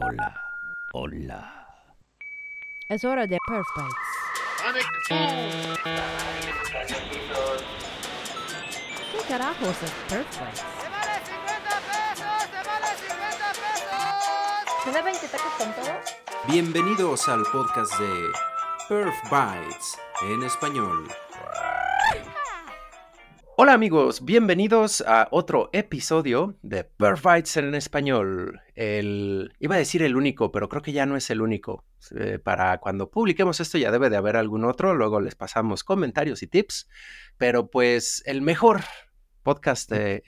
Hola, hola. Es hora de Perf Bites. ¿Qué carajos es Perf Bites? ¡Se vale 50 pesos! ¡Se vale 50 pesos! ¿Se deben 20 tacos con todo? Bienvenidos al podcast de Perf Bites en español. Hola amigos, bienvenidos a otro episodio de Perfites en español. El, iba a decir el único, pero creo que ya no es el único. Eh, para cuando publiquemos esto ya debe de haber algún otro, luego les pasamos comentarios y tips, pero pues el mejor podcast de,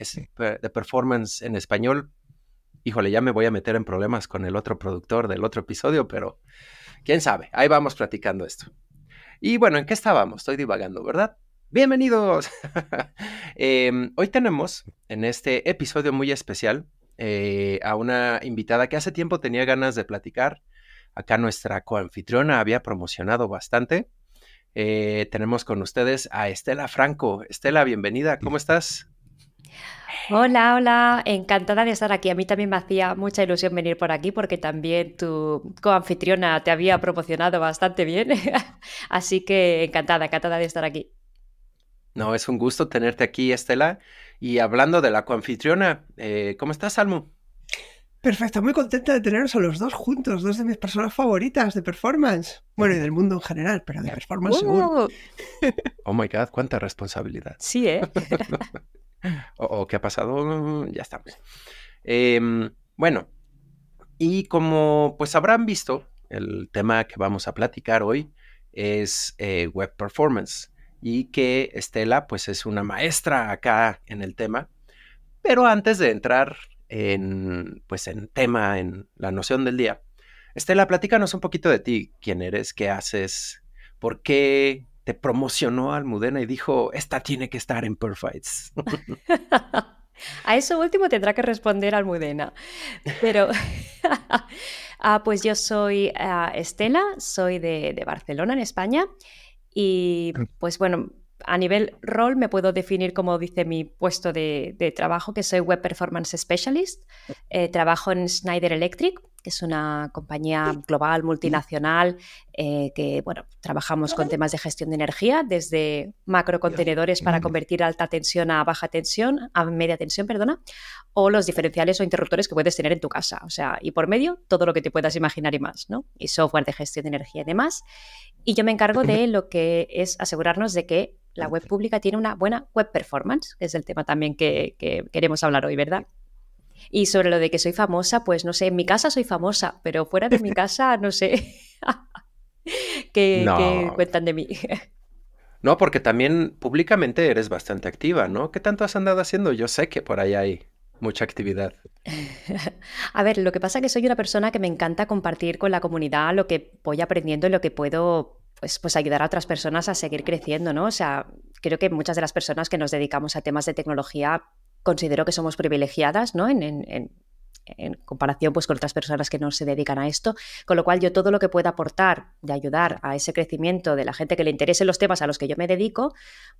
de performance en español. Híjole, ya me voy a meter en problemas con el otro productor del otro episodio, pero quién sabe, ahí vamos platicando esto. Y bueno, ¿en qué estábamos? Estoy divagando, ¿verdad? Bienvenidos. Em, hoy tenemos en este episodio muy especial eh, a una invitada que hace tiempo tenía ganas de platicar. Acá nuestra coanfitriona había promocionado bastante. Eh, tenemos con ustedes a Estela Franco. Estela, bienvenida. ¿Cómo estás? Hola, hola, encantada de estar aquí. A mí también me hacía mucha ilusión venir por aquí porque también tu coanfitriona te había promocionado bastante bien. Así que encantada, encantada de estar aquí. No, es un gusto tenerte aquí, Estela. Y hablando de la coanfitriona, eh, ¿cómo estás, Salmo? Perfecto, muy contenta de teneros a los dos juntos, dos de mis personas favoritas de performance. Bueno, y del mundo en general, pero de performance seguro. Uh. Oh my god, cuánta responsabilidad. Sí, ¿eh? o, oh, oh, ¿qué ha pasado? Ya estamos. Em, bueno, y como pues habrán visto, el tema que vamos a platicar hoy es eh, web performance y que Estela pues es una maestra acá en el tema. Pero antes de entrar en pues en tema, en la noción del día, Estela, platícanos un poquito de ti, quién eres, qué haces, por qué te promocionó Almudena y dijo, esta tiene que estar en Perfects. A eso último tendrá que responder Almudena. Pero, ah, pues yo soy ah, Estela, soy de Barcelona, en España, y mm. pues bueno, a nivel rol me puedo definir como dice mi puesto de, trabajo, que soy Web Performance Specialist. Mm. Eh, trabajo en Schneider Electric, que es una compañía global, multinacional, eh, que bueno, trabajamos con temas de gestión de energía, desde macrocontenedores para convertir alta tensión a baja tensión, a media tensión, perdona, o los diferenciales o interruptores que puedes tener en tu casa. O sea, y por medio todo lo que te puedas imaginar y más, ¿no? Y software de gestión de energía y demás. Y yo me encargo de lo que es asegurarnos de que la web pública tiene una buena web performance, que es el tema también que queremos hablar hoy, ¿verdad? Y sobre lo de que soy famosa, pues no sé, en mi casa soy famosa, pero fuera de mi casa no sé ¿Qué, cuentan de mí. no, porque también públicamente eres bastante activa, ¿no? ¿Qué tanto has andado haciendo? Yo sé que por ahí hay mucha actividad. A ver, lo que pasa es que soy una persona que me encanta compartir con la comunidad lo que voy aprendiendo y lo que puedo pues, pues ayudar a otras personas a seguir creciendo, ¿no? O sea, creo que muchas de las personas que nos dedicamos a temas de tecnología considero que somos privilegiadas, ¿no? En, en, comparación pues, con otras personas que no se dedican a esto, con lo cual yo todo lo que pueda aportar de ayudar a ese crecimiento de la gente que le interese los temas a los que yo me dedico,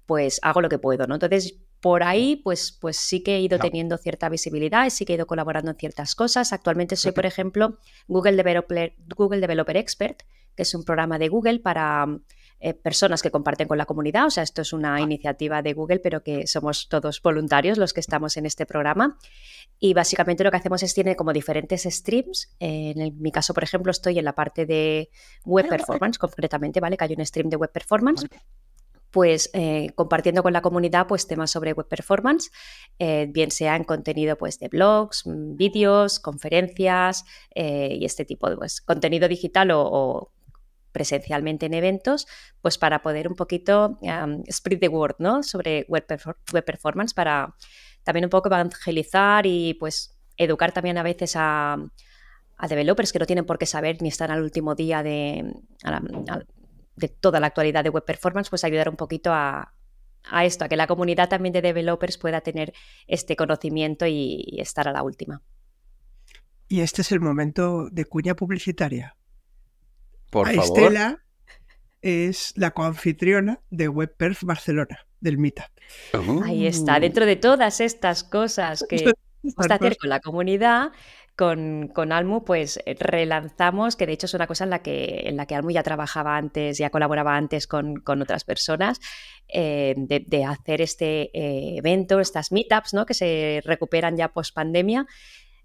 pues hago lo que puedo, ¿no? Entonces, por ahí, pues, pues sí que he ido teniendo cierta visibilidad, y sí que he ido colaborando en ciertas cosas. Actualmente soy, por ejemplo, Google Developer, Google Developer Expert, que es un programa de Google para eh, personas que comparten con la comunidad. O sea, esto es una ah. iniciativa de Google, pero que somos todos voluntarios los que estamos en este programa. Y básicamente lo que hacemos es tiene como diferentes streams. en mi caso, por ejemplo, estoy en la parte de web ah, performance, concretamente, ¿vale? Que hay un stream de web performance pues eh, compartiendo con la comunidad pues temas sobre web performance, eh, bien sea en contenido pues de blogs, mm, vídeos, conferencias y este tipo de pues, contenido digital o, o presencialmente en eventos, pues para poder un poquito spread the word, ¿no? Sobre web, performance para también un poco evangelizar y pues educar también a veces a, developers que no tienen por qué saber ni están al último día de, de toda la actualidad de web performance, pues ayudar un poquito a, esto, a que la comunidad también de developers pueda tener este conocimiento y estar a la última. Y este es el momento de cuña publicitaria. Por Estela es la coanfitriona de WebPerf Barcelona, del Meetup. Oh. Ahí está, dentro de todas estas cosas que está hacer con la comunidad, con, con, Almu, pues eh, relanzamos, que de hecho es una cosa en la que, en la que Almu ya trabajaba antes, ya colaboraba antes con, otras personas, eh, de, hacer este eh, evento, estas meetups, ¿no? que se recuperan ya post pandemia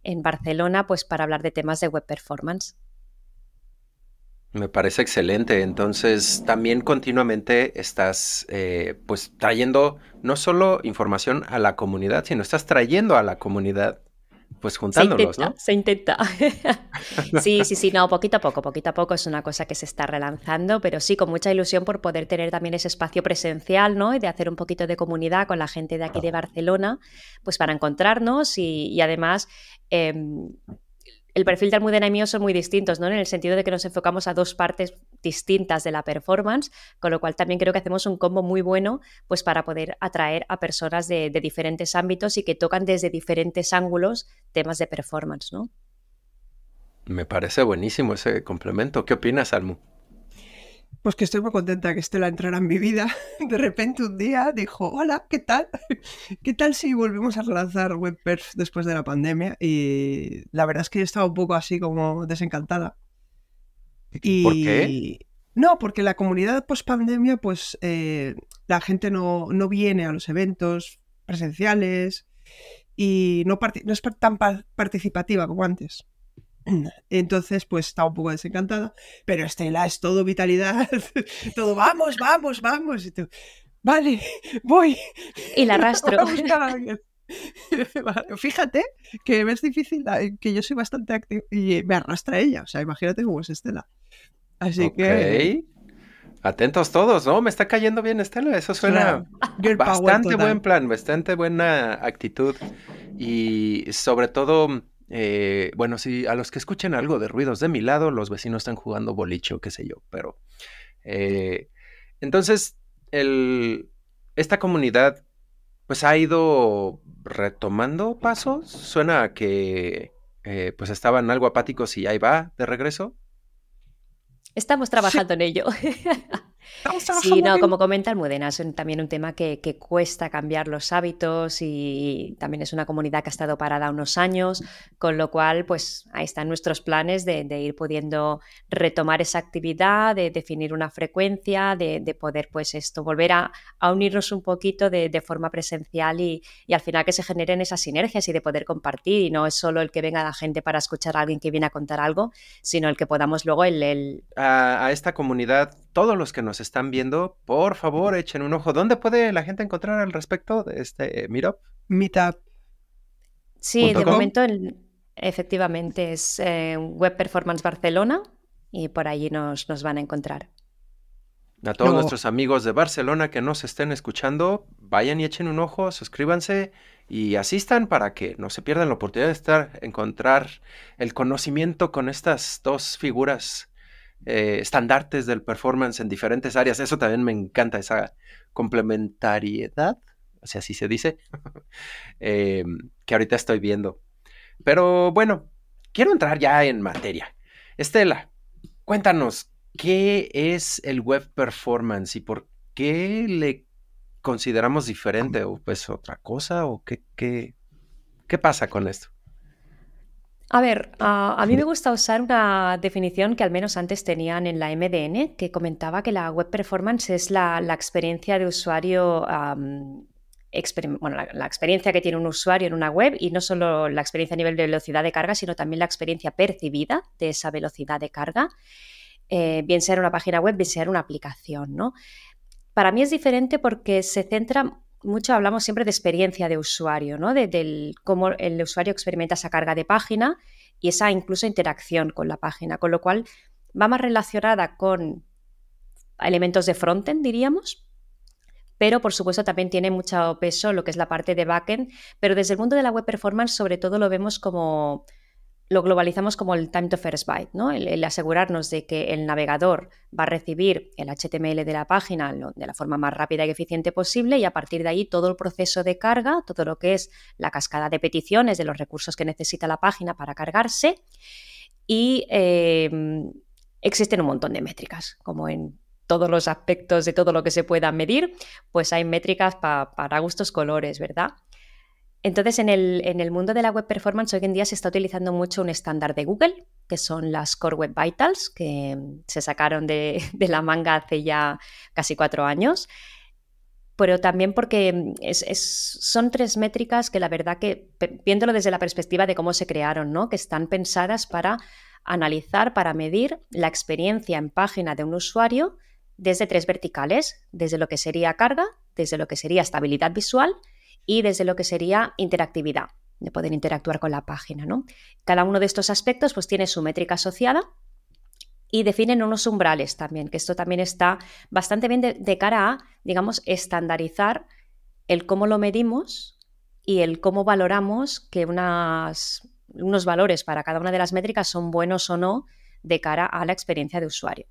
en Barcelona, pues para hablar de temas de web performance. Me parece excelente. Entonces, también continuamente estás eh, pues trayendo no solo información a la comunidad, sino estás trayendo a la comunidad pues juntándolos, se intenta, Se intenta. sí, sí, sí, no, poquito a poco, poquito a poco es una cosa que se está relanzando, pero sí, con mucha ilusión por poder tener también ese espacio presencial, ¿no? Y de hacer un poquito de comunidad con la gente de aquí de Barcelona, pues para encontrarnos y, además... Em, el perfil de Almudena y mío son muy distintos, ¿no? En el sentido de que nos enfocamos a dos partes distintas de la performance, con lo cual también creo que hacemos un combo muy bueno, pues para poder atraer a personas de, diferentes ámbitos y que tocan desde diferentes ángulos temas de performance, ¿no? Me parece buenísimo ese complemento. ¿Qué opinas, Almu? Pues que estoy muy contenta que la entrara en mi vida. De repente un día dijo, hola, ¿qué tal? ¿Qué tal si volvemos a relanzar WebPerf después de la pandemia? Y la verdad es que yo estaba un poco así como desencantada. Y... ¿Por qué? No, porque la comunidad post-pandemia, pues eh, la gente no, viene a los eventos presenciales y no, es tan participativa como antes. Entonces, pues está un poco desencantada, pero Estela es todo vitalidad, todo vamos, vamos, vamos. Y tú, vale, voy. Y la arrastro. fíjate que es difícil, que yo soy bastante activo y me arrastra ella. O sea, imagínate cómo es Estela. Así que... que. Atentos todos, ¿no? Me está cayendo bien Estela. Eso suena bastante buen plan, bastante buena actitud. Y sobre todo eh, bueno, si a los que escuchen algo de ruidos de mi lado, los vecinos están jugando boliche o qué sé yo, pero... Eh, entonces, esta comunidad pues ha ido retomando pasos. Suena que eh, pues estaban algo apáticos y ahí va de regreso. Estamos trabajando en ello. Sí, no, como comenta Almudena, es también un tema que, cuesta cambiar los hábitos y también es una comunidad que ha estado parada unos años, con lo cual, pues ahí están nuestros planes de, ir pudiendo retomar esa actividad, de definir una frecuencia, de, poder, pues esto, volver a, unirnos un poquito de, forma presencial y, al final que se generen esas sinergias y de poder compartir y no es solo el que venga la gente para escuchar a alguien que viene a contar algo, sino el que podamos luego el... a esta comunidad todos los que nos están viendo, por favor, echen un ojo. ¿Dónde puede la gente encontrar al respecto de este eh, Meetup? Meetup. Sí, de momento efectivamente es eh, Web Performance Barcelona y por allí nos, nos van a encontrar. A todos nuestros amigos de Barcelona que nos estén escuchando, vayan y echen un ojo, suscríbanse y asistan para que no se pierdan la oportunidad de estar, encontrar el conocimiento con estas dos figuras eh, estandartes del performance en diferentes áreas. Eso también me encanta, esa complementariedad, o sea, así se dice, em, que ahorita estoy viendo. Pero bueno, quiero entrar ya en materia. Estela, cuéntanos, ¿qué es el web performance y por qué le consideramos diferente? ¿O pues, otra cosa? ¿O qué, qué, qué pasa con esto? A ver, a mí me gusta usar una definición que al menos antes tenían en la MDN, que comentaba que la web performance es la, experiencia de usuario, bueno, la, experiencia que tiene un usuario en una web y no solo la experiencia a nivel de velocidad de carga, sino también la experiencia percibida de esa velocidad de carga, eh, bien sea en una página web, bien sea en una aplicación, ¿no? Para mí es diferente porque se centra mucho hablamos siempre de experiencia de usuario, ¿no? De, del, cómo el usuario experimenta esa carga de página y esa incluso interacción con la página, con lo cual va más relacionada con elementos de frontend, diríamos, pero por supuesto también tiene mucho peso lo que es la parte de backend, pero desde el mundo de la web performance sobre todo lo vemos como lo globalizamos como el time to first byte, ¿no? El, asegurarnos de que el navegador va a recibir el HTML de la página de la forma más rápida y eficiente posible y a partir de ahí todo el proceso de carga, todo lo que es la cascada de peticiones de los recursos que necesita la página para cargarse y eh, existen un montón de métricas, como en todos los aspectos de todo lo que se pueda medir, pues hay métricas para gustos colores, ¿verdad? Entonces, en el, mundo de la web performance hoy en día se está utilizando mucho un estándar de Google, que son las Core Web Vitals, que mm, se sacaron de, la manga hace ya casi cuatro años pero también porque mm, son tres métricas que la verdad que, viéndolo desde la perspectiva de cómo se crearon, ¿no? que están pensadas para analizar, para medir la experiencia en página de un usuario desde tres verticales, desde lo que sería carga, desde lo que sería estabilidad visual y desde lo que sería interactividad, de poder interactuar con la página. ¿no? Cada uno de estos aspectos pues, tiene su métrica asociada y definen unos umbrales también, que esto también está bastante bien de, cara a, digamos, estandarizar el cómo lo medimos y el cómo valoramos que unos valores para cada una de las métricas son buenos o no de cara a la experiencia de usuario.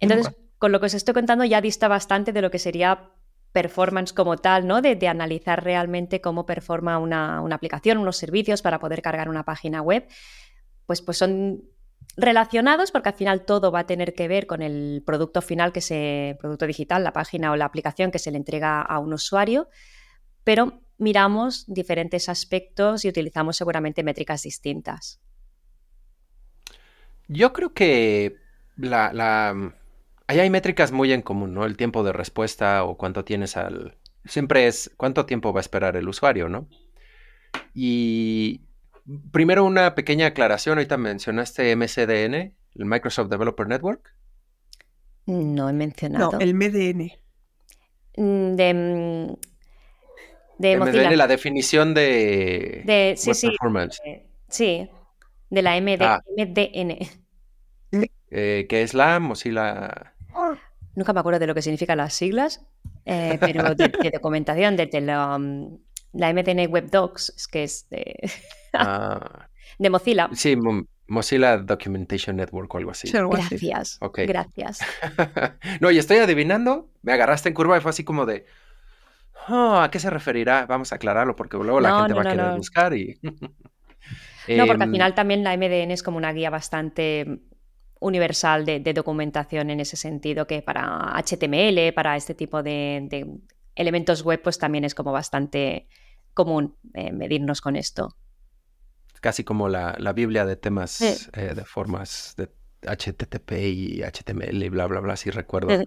Entonces, con lo que os estoy contando ya dista bastante de lo que sería performance como tal, ¿no? De, analizar realmente cómo performa una, aplicación, unos servicios para poder cargar una página web, pues, pues son relacionados porque al final todo va a tener que ver con el producto final que se, producto digital, la página o la aplicación que se le entrega a un usuario, pero miramos diferentes aspectos y utilizamos seguramente métricas distintas. Yo creo que la Ahí hay métricas muy en común, ¿no? El tiempo de respuesta o cuánto tienes al... Siempre es cuánto tiempo va a esperar el usuario, ¿no? Y primero una pequeña aclaración. Ahorita mencionaste MCDN, el Microsoft Developer Network. No he mencionado. No, el MDN. Mm, de, mm, de MDN, la definición de, de sí, sí, sí, de la MDN. Ah. Eh, ¿Qué es la Mozilla? Nunca me acuerdo de lo que significan las siglas, eh, pero de, documentación, de la, MDN um, Web Docs, que es de, ah. Mozilla. Sí, Mozilla Documentation Network o algo así. Gracias. Gracias. no, y estoy adivinando, me agarraste en curva y fue así como de. Ah, ¿A qué se referirá? Vamos a aclararlo porque luego la gente va a querer buscar y. no, porque al em, final también la MDN es como una guía bastante universal de, documentación en ese sentido, que para HTML, para este tipo de, elementos web, pues también es como bastante común eh, medirnos con esto. Casi como la, Biblia de temas, eh, de formas de HTTP y HTML y bla, bla, bla, si recuerdo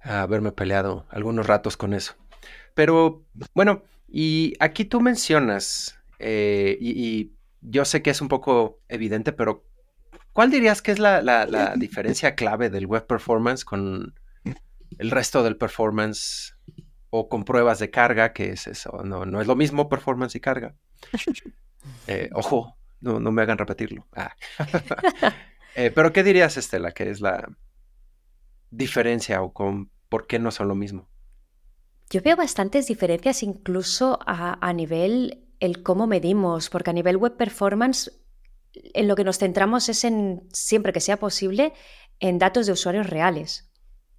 haberme peleado algunos ratos con eso. Pero bueno, y aquí tú mencionas, eh, y, y yo sé que es un poco evidente, pero ¿Cuál dirías que es la, eh, diferencia clave del web performance con el resto del performance o con pruebas de carga, ¿Qué es eso, no, es lo mismo performance y carga. Eh, ojo, no, me hagan repetirlo. Ah. Eh, pero ¿qué dirías, Estela, que es la diferencia o con por qué no son lo mismo? Yo veo bastantes diferencias incluso a nivel el cómo medimos, porque a nivel web performance en lo que nos centramos es en, siempre que sea posible, en datos de usuarios reales.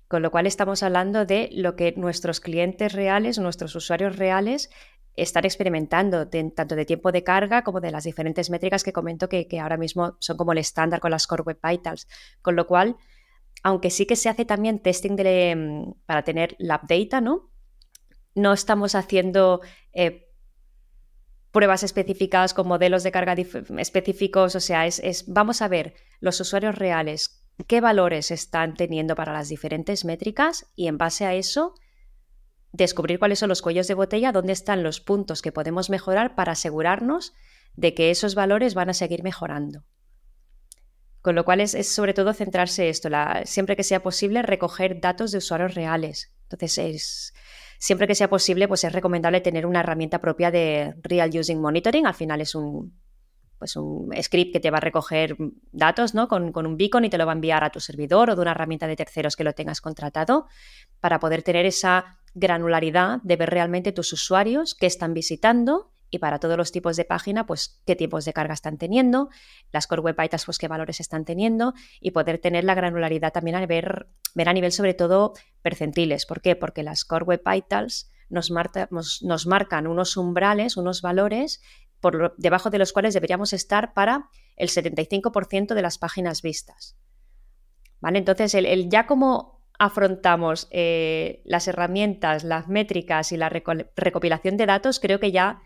Con lo cual estamos hablando de lo que nuestros clientes reales, nuestros usuarios reales, están experimentando, tanto de tiempo de carga como de las diferentes métricas que comento que, ahora mismo son como el estándar con las Core Web Vitals. Con lo cual, aunque sí que se hace también testing mm, para tener la data, ¿no? No estamos haciendo eh, pruebas específicas con modelos de carga específicos, o sea, es, vamos a ver los usuarios reales qué valores están teniendo para las diferentes métricas y en base a eso descubrir cuáles son los cuellos de botella, dónde están los puntos que podemos mejorar para asegurarnos de que esos valores van a seguir mejorando. Con lo cual es, sobre todo centrarse esto, la, siempre que sea posible recoger datos de usuarios reales. Entonces es, Siempre que sea posible, pues es recomendable tener una herramienta propia de Real Using Monitoring. Al final es un, pues un script que te va a recoger datos ¿no? con, con, un beacon y te lo va a enviar a tu servidor o de una herramienta de terceros que lo tengas contratado para poder tener esa granularidad de ver realmente tus usuarios, que están visitando y para todos los tipos de página, pues qué tipos de carga están teniendo, las core web vitals, pues qué valores están teniendo y poder tener la granularidad también al ver, ver a nivel sobre todo percentiles. ¿Por qué? Porque las core web vitals nos, marcan unos umbrales, unos valores por debajo de los cuales deberíamos estar para el 75% de las páginas vistas. ¿Vale? Entonces, el, ya como afrontamos eh, las herramientas, las métricas y la recopilación de datos, creo que ya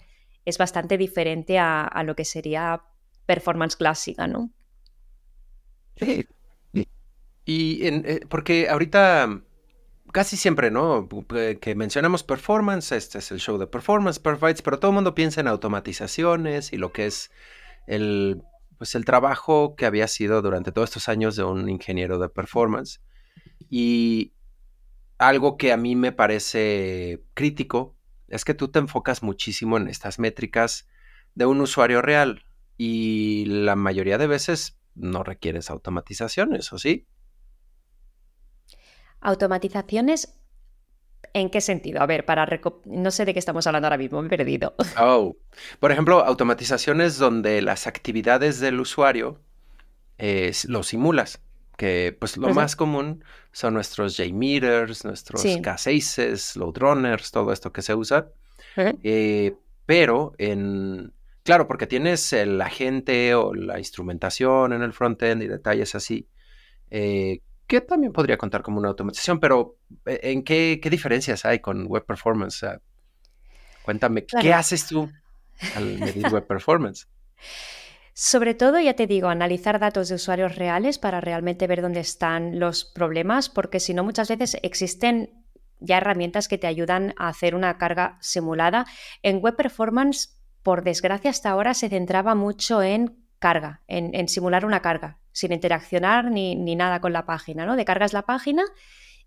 es bastante diferente a, lo que sería performance clásica, ¿no? Sí. Y eh, porque ahorita casi siempre, ¿no? Eh, que mencionamos performance, este es el show de performance, pero todo el mundo piensa en automatizaciones y lo que es el, pues el trabajo que había sido durante todos estos años de un ingeniero de performance. Y algo que a mí me parece crítico es que tú te enfocas muchísimo en estas métricas de un usuario real y la mayoría de veces no requieres automatizaciones, ¿o sí? Automatizaciones ¿En qué sentido? A ver, para no sé de qué estamos hablando ahora mismo, me he perdido. Oh. Por ejemplo, automatizaciones donde las actividades del usuario eh, lo simulas que pues lo más común son nuestros J-meters, nuestros K6s, loadrunners, todo esto que se usa. Eh, pero en, claro, porque tienes la gente o la instrumentación en el frontend y detalles así, eh, que también podría contar como una automatización, pero eh, ¿en qué, diferencias hay con web performance? cuéntame, ¿qué haces tú al medir web performance? Sobre todo, ya te digo, analizar datos de usuarios reales para realmente ver dónde están los problemas, porque si no, muchas veces existen ya herramientas que te ayudan a hacer una carga simulada. En Web Performance, por desgracia, hasta ahora se centraba mucho en carga, en, simular una carga, sin interaccionar ni, ni, nada con la página, ¿no? De cargas la página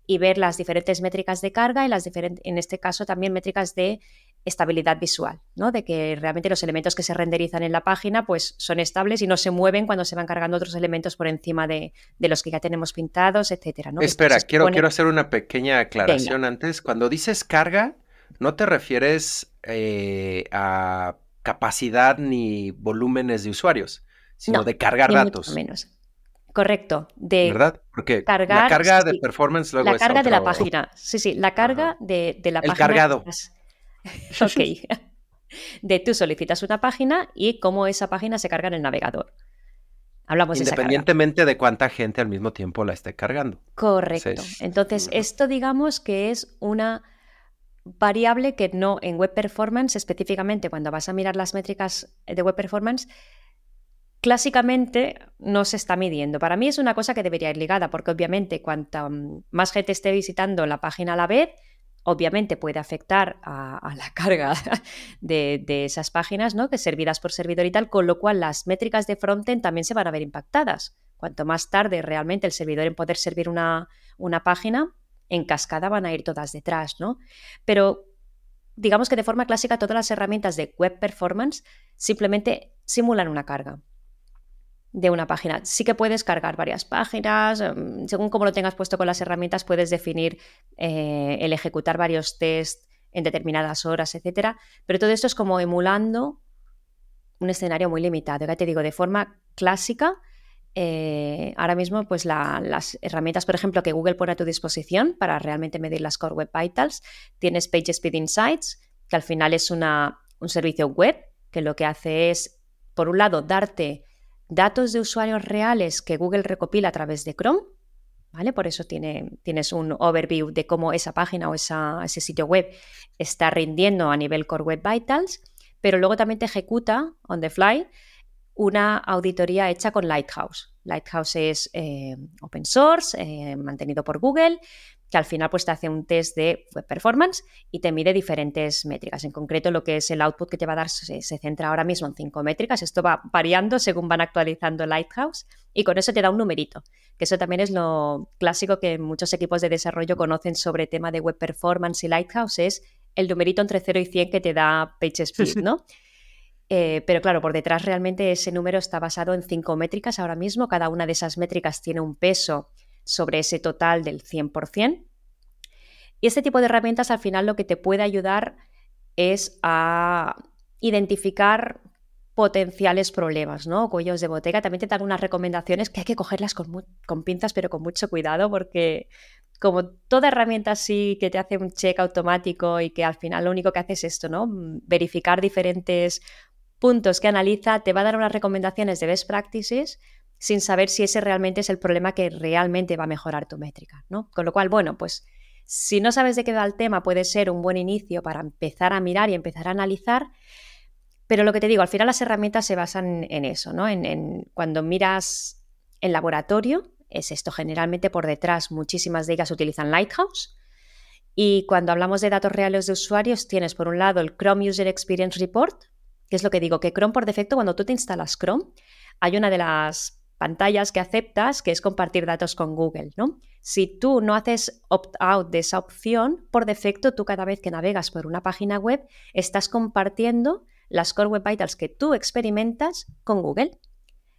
y ver las diferentes métricas de carga y las diferentes, en este caso también métricas de estabilidad visual, ¿no? De que realmente los elementos que se renderizan en la página pues son estables y no se mueven cuando se van cargando otros elementos por encima de, de los que ya tenemos pintados, etcétera. ¿no? Espera, quiero, quiero hacer una pequeña aclaración antes. Cuando dices carga, no te refieres eh, a capacidad ni volúmenes de usuarios, sino de cargar datos. Correcto. De ¿Verdad? Porque cargar, la carga de performance luego La carga de la página. Sí, sí, la carga de, de la El cargado. ok. de tú solicitas una página y cómo esa página se carga en el navegador. Hablamos Independientemente de, cuánta gente al mismo tiempo la esté cargando. Correcto. Entonces, esto digamos que es una variable que no en web performance, específicamente cuando vas a mirar las métricas de web performance, clásicamente no se está midiendo. Para mí es una cosa que debería ir ligada, porque obviamente cuanta mm, más gente esté visitando la página a la vez, obviamente puede afectar a, la carga de, esas páginas, ¿no? Que servidas por servidor y tal, con lo cual las métricas de frontend también se van a ver impactadas. Cuanto más tarde realmente el servidor en poder servir una, una página, en cascada van a ir todas detrás, ¿no? Pero digamos que de forma clásica todas las herramientas de web performance simplemente simulan una carga de una página. Sí que puedes cargar varias páginas, em, según como lo tengas puesto con las herramientas, puedes definir eh, el ejecutar varios test en determinadas horas, etcétera. Pero todo esto es como emulando un escenario muy limitado. Ya te digo, de forma clásica, eh, ahora mismo, pues las herramientas, por ejemplo, que Google pone a tu disposición para realmente medir las Core Web Vitals, tienes PageSpeed Insights, que al final es una, un servicio web que lo que hace es, por un lado, darte datos de usuarios reales que Google recopila a través de Chrome, ¿vale? Por eso tiene, tienes un overview de cómo esa página o ese sitio web está rindiendo a nivel Core Web Vitals, pero luego también te ejecuta on the fly una auditoría hecha con Lighthouse. Lighthouse es eh, open source, eh, mantenido por Google, que al final pues, te hace un test de web pues, performance y te mide diferentes métricas. En concreto, lo que es el output que te va a dar se, centra ahora mismo en cinco métricas. Esto va variando según van actualizando Lighthouse y con eso te da un numerito, que eso también es lo clásico que muchos equipos de desarrollo conocen sobre tema de web performance y Lighthouse, es el numerito entre 0 y 100 que te da PageSpeed, ¿no? Eh, pero claro, por detrás realmente ese número está basado en cinco métricas ahora mismo. Cada una de esas métricas tiene un peso sobre ese total del 100%. Y este tipo de herramientas al final lo que te puede ayudar es a identificar potenciales problemas, ¿no? Cuellos de botella. También te dan unas recomendaciones que hay que cogerlas con, pinzas, pero con mucho cuidado, porque como toda herramienta sí, que te hace un check automático y que al final lo único que hace es esto, ¿no? Mm, verificar diferentes puntos que analiza, te va a dar unas recomendaciones de best practices, sin saber si ese realmente es el problema que realmente va a mejorar tu métrica, ¿no? Con lo cual, bueno, pues si no sabes de qué va el tema, puede ser un buen inicio para empezar a mirar y empezar a analizar. Pero lo que te digo, al final las herramientas se basan en eso, ¿no? En, cuando miras el laboratorio, es esto generalmente por detrás. Muchísimas de ellas utilizan Lighthouse. Y cuando hablamos de datos reales de usuarios, tienes por un lado el Chrome User Experience Report, que es lo que digo, que Chrome por defecto, cuando tú te instalas Chrome, hay una de las pantallas que aceptas, que es compartir datos con Google, ¿no? Si tú no haces opt-out de esa opción, por defecto tú cada vez que navegas por una página web estás compartiendo las Core Web Vitals que tú experimentas con Google.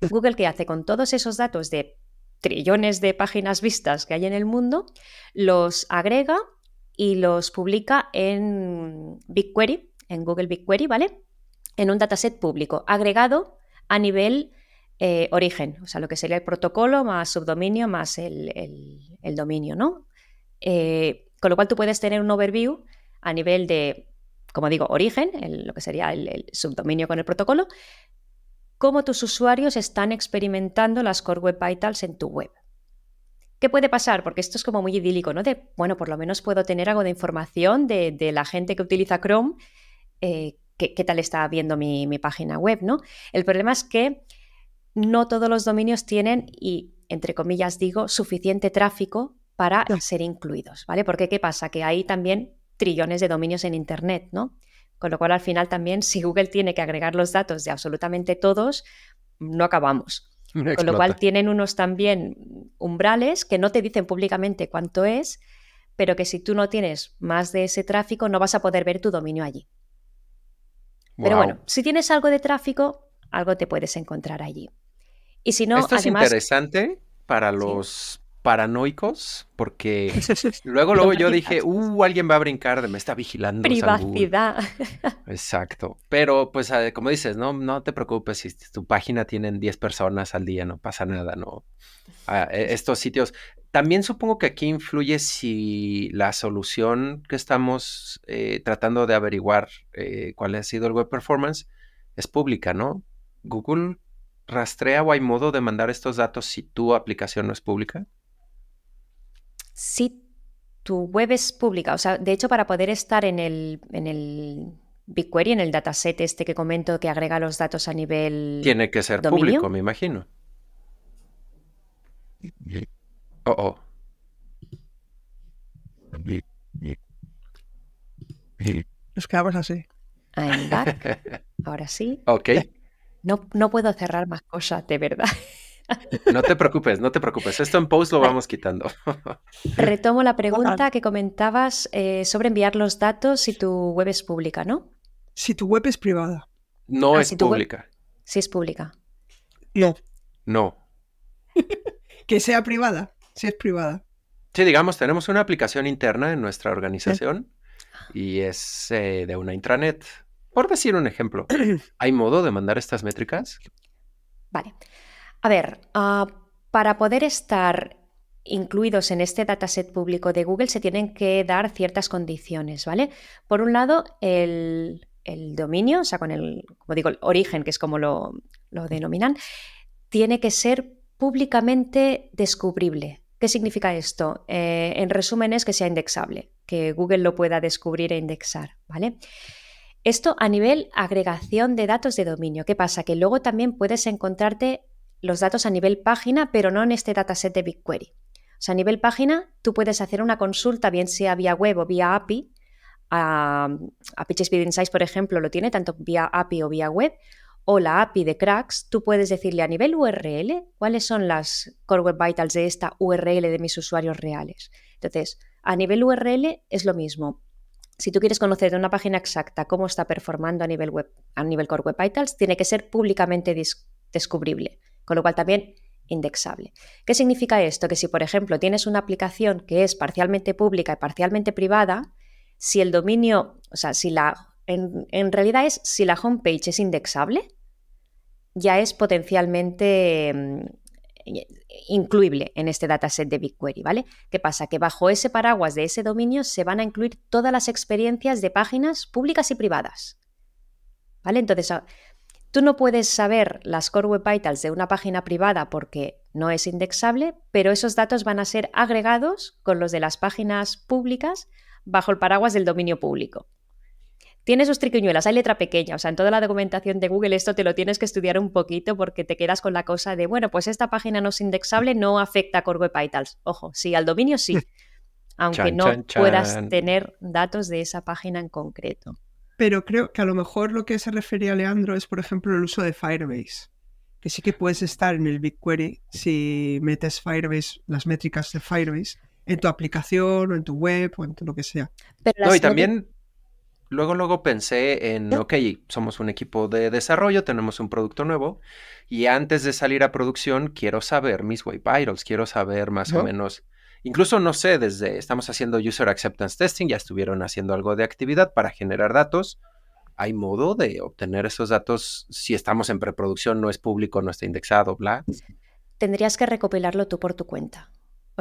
Google qué hace con todos esos datos de trillones de páginas vistas que hay en el mundo, los agrega y los publica en BigQuery, en Google BigQuery, ¿vale? En un dataset público, agregado a nivel eh, origen, o sea, lo que sería el protocolo más subdominio más el, dominio, ¿no? Eh, con lo cual tú puedes tener un overview a nivel de, como digo, origen, lo que sería el, subdominio con el protocolo, cómo tus usuarios están experimentando las Core Web Vitals en tu web. ¿Qué puede pasar? Porque esto es como muy idílico, ¿no? De, bueno, por lo menos puedo tener algo de información de, la gente que utiliza Chrome, eh, qué, tal está viendo mi página web, ¿no? El problema es que no todos los dominios tienen, y entre comillas digo, suficiente tráfico para ser incluidos, ¿vale? Porque ¿qué pasa? Que hay también trillones de dominios en Internet, ¿no? Con lo cual al final también si Google tiene que agregar los datos de absolutamente todos, no acabamos. Con lo cual tienen unos también umbrales que no te dicen públicamente cuánto es, pero que si tú no tienes más de ese tráfico no vas a poder ver tu dominio allí. Pero bueno, si tienes algo de tráfico, algo te puedes encontrar allí. Y si no, Esto es interesante para los paranoicos, porque luego, luego yo dije, uh, alguien va a brincar, de, me está vigilando. Privacidad. Exacto. Pero pues como dices, no, no te preocupes, si tu página tienen 10 personas al día, no pasa nada, no. E, estos sitios. También supongo que aquí influye si la solución que estamos eh, tratando de averiguar eh, cuál ha sido el web performance es pública, ¿no? Google ¿Rastrea o hay modo de mandar estos datos si tu aplicación no es pública? Si tu web es pública, o sea, de hecho para poder estar en el, en el BigQuery, en el dataset este que comento que agrega los datos a nivel... Tiene que ser público, me imagino. Oh, oh. Los quedamos así. I'm Ahora sí. Ok. No, puedo cerrar más cosas, de verdad. No te preocupes, no te preocupes. Esto en post lo vamos quitando. Retomo la pregunta que comentabas eh, sobre enviar los datos si tu web es pública, ¿no? Si tu web es privada. No ah, es pública. Si es pública. No. No. que sea privada, si es privada. Sí, digamos, tenemos una aplicación interna en nuestra organización y es eh, de una intranet. Por decir un ejemplo, ¿hay modo de mandar estas métricas? Vale. A ver, ah, para poder estar incluidos en este dataset público de Google se tienen que dar ciertas condiciones, ¿vale? Por un lado, el, dominio, o sea, con el, como digo, el origen, que es como lo, denominan, tiene que ser públicamente descubrible. ¿Qué significa esto? Eh, en resumen es que sea indexable, que Google lo pueda descubrir e indexar, ¿vale? Esto a nivel agregación de datos de dominio. ¿Qué pasa? Que luego también puedes encontrarte los datos a nivel página, pero no en este dataset de BigQuery. O sea, a nivel página, tú puedes hacer una consulta, bien sea vía web o vía API. A, a Insights, por ejemplo, lo tiene tanto vía API o vía web. O la API de Cracks, tú puedes decirle a nivel URL cuáles son las Core Web Vitals de esta URL de mis usuarios reales. Entonces, a nivel URL es lo mismo si tú quieres conocer de una página exacta cómo está performando a nivel web, a nivel Core Web Vitals, tiene que ser públicamente descubrible, con lo cual también indexable. ¿Qué significa esto? Que si, por ejemplo, tienes una aplicación que es parcialmente pública y parcialmente privada, si el dominio, o sea, si la, en, en realidad es si la homepage es indexable, ya es potencialmente mm, eh, incluible en este dataset de BigQuery, ¿vale? ¿Qué pasa? Que bajo ese paraguas de ese dominio se van a incluir todas las experiencias de páginas públicas y privadas, ¿vale? Entonces, ah, tú no puedes saber las Core Web Vitals de una página privada porque no es indexable, pero esos datos van a ser agregados con los de las páginas públicas bajo el paraguas del dominio público. Tienes sus triquiñuelas, hay letra pequeña, o sea, en toda la documentación de Google esto te lo tienes que estudiar un poquito porque te quedas con la cosa de, bueno, pues esta página no es indexable, no afecta a Core Web Vitals. Ojo, sí, al dominio sí, hmm. aunque no puedas tener datos de esa página en concreto. Pero creo que a lo mejor lo que se refería Leandro es, por ejemplo, el uso de Firebase que sí que puedes estar en el BigQuery si metes Firebase, las métricas de Firebase, en tu aplicación o en tu web o en lo que sea. no, y también luego, luego pensé en, ok, somos un equipo de desarrollo, tenemos un producto nuevo y antes de salir a producción quiero saber mis way vitals, quiero saber más o menos, incluso no sé, desde estamos haciendo user acceptance testing, ya estuvieron haciendo algo de actividad para generar datos. ¿Hay modo de obtener esos datos si estamos en preproducción, no es público, no está indexado, bla? Tendrías que recopilarlo tú por tu cuenta.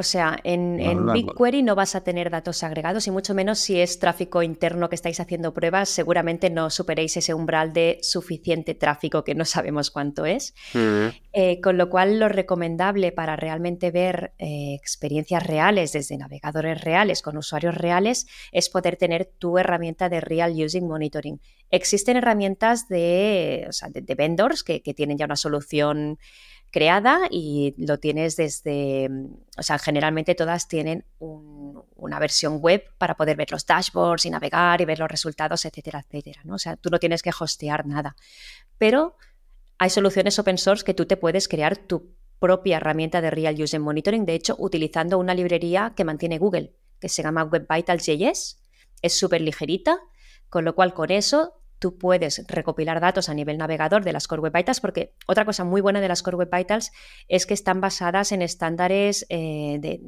O sea, en, BigQuery no vas a tener datos agregados y mucho menos si es tráfico interno que estáis haciendo pruebas, seguramente no superéis ese umbral de suficiente tráfico que no sabemos cuánto es. Mm. Eh, con lo cual, lo recomendable para realmente ver eh, experiencias reales desde navegadores reales con usuarios reales es poder tener tu herramienta de Real Using Monitoring. Existen herramientas de, o vendors que tienen ya una solución creada y lo tienes desde, mm, o sea, generalmente todas tienen una versión web para poder ver los dashboards y navegar y ver los resultados, etcétera, etcétera. O sea, tú no tienes que hostear nada. Pero hay soluciones open source que tú te puedes crear tu propia herramienta de Real User Monitoring, de hecho, utilizando una librería que mantiene Google, que se llama Web JS, Es súper ligerita, con lo cual con eso tú puedes recopilar datos a nivel navegador de las Core Web Vitals, porque otra cosa muy buena de las Core Web Vitals es que están basadas en estándares eh,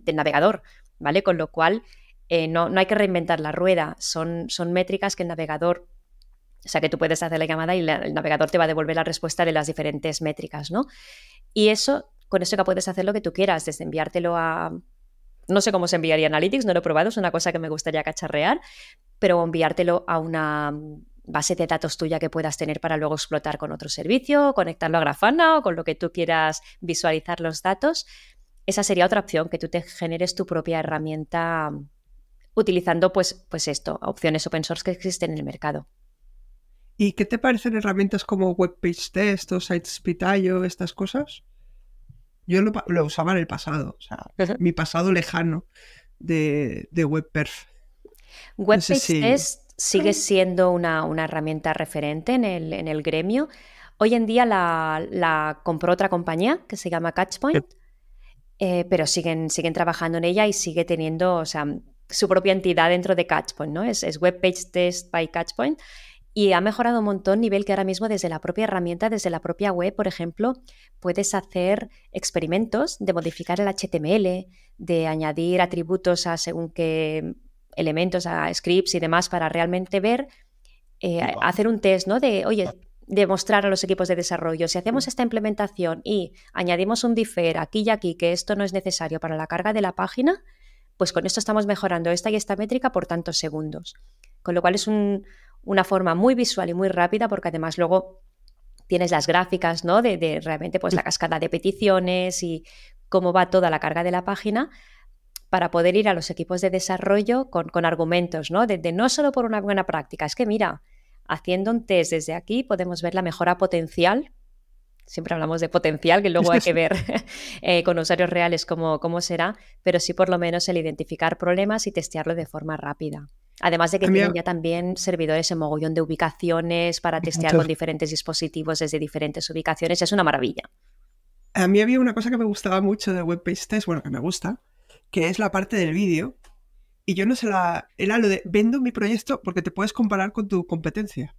del navegador, ¿vale? Con lo cual eh, no, no, hay que reinventar la rueda, son, son métricas que el navegador o sea, que tú puedes hacer la llamada y el navegador te va a devolver la respuesta de las diferentes métricas, ¿no? Y eso, con eso ya puedes hacer lo que tú quieras, desde enviártelo a... No sé cómo se enviaría Analytics, no lo he probado, es una cosa que me gustaría cacharrear, pero enviártelo a una base de datos tuya que puedas tener para luego explotar con otro servicio, conectarlo a Grafana o con lo que tú quieras visualizar los datos. Esa sería otra opción, que tú te generes tu propia herramienta mm, utilizando pues, pues esto, opciones open source que existen en el mercado. ¿Y qué te parecen herramientas como WebPageTest o Sitespitayo, estas cosas? Yo lo, usaba en el pasado, o sea, mi pasado lejano de, WebPerf. WebPageTest sigue siendo una, una herramienta referente en el, en el, gremio. Hoy en día la, compró otra compañía que se llama Catchpoint, eh, pero siguen, siguen trabajando en ella y sigue teniendo o sea, su propia entidad dentro de Catchpoint, ¿no? Es, Web Page Test by Catchpoint y ha mejorado un montón nivel que ahora mismo desde la propia herramienta, desde la propia web, por ejemplo, puedes hacer experimentos de modificar el HTML, de añadir atributos a según que elementos, a scripts y demás para realmente ver, eh, hacer un test, ¿no? De, oye, demostrar a los equipos de desarrollo, si hacemos esta implementación y añadimos un differ aquí y aquí, que esto no es necesario para la carga de la página, pues con esto estamos mejorando esta y esta métrica por tantos segundos. Con lo cual es una forma muy visual y muy rápida, porque además luego tienes las gráficas, ¿no? De, de realmente pues la cascada de peticiones y cómo va toda la carga de la página para poder ir a los equipos de desarrollo con, argumentos, ¿no? no solo por una buena práctica, es que mira, haciendo un test desde aquí podemos ver la mejora potencial siempre hablamos de potencial, que luego hay que ver eh, con usuarios reales cómo, será, pero sí por lo menos el identificar problemas y testearlo de forma rápida. Además de que tienen ya también servidores en mogollón de ubicaciones para testear con diferentes dispositivos desde diferentes ubicaciones, es una maravilla. A mí había una cosa que me gustaba mucho de Web Test, bueno, que me gusta, que es la parte del vídeo, y yo no sé la... Era lo de vendo mi proyecto porque te puedes comparar con tu competencia.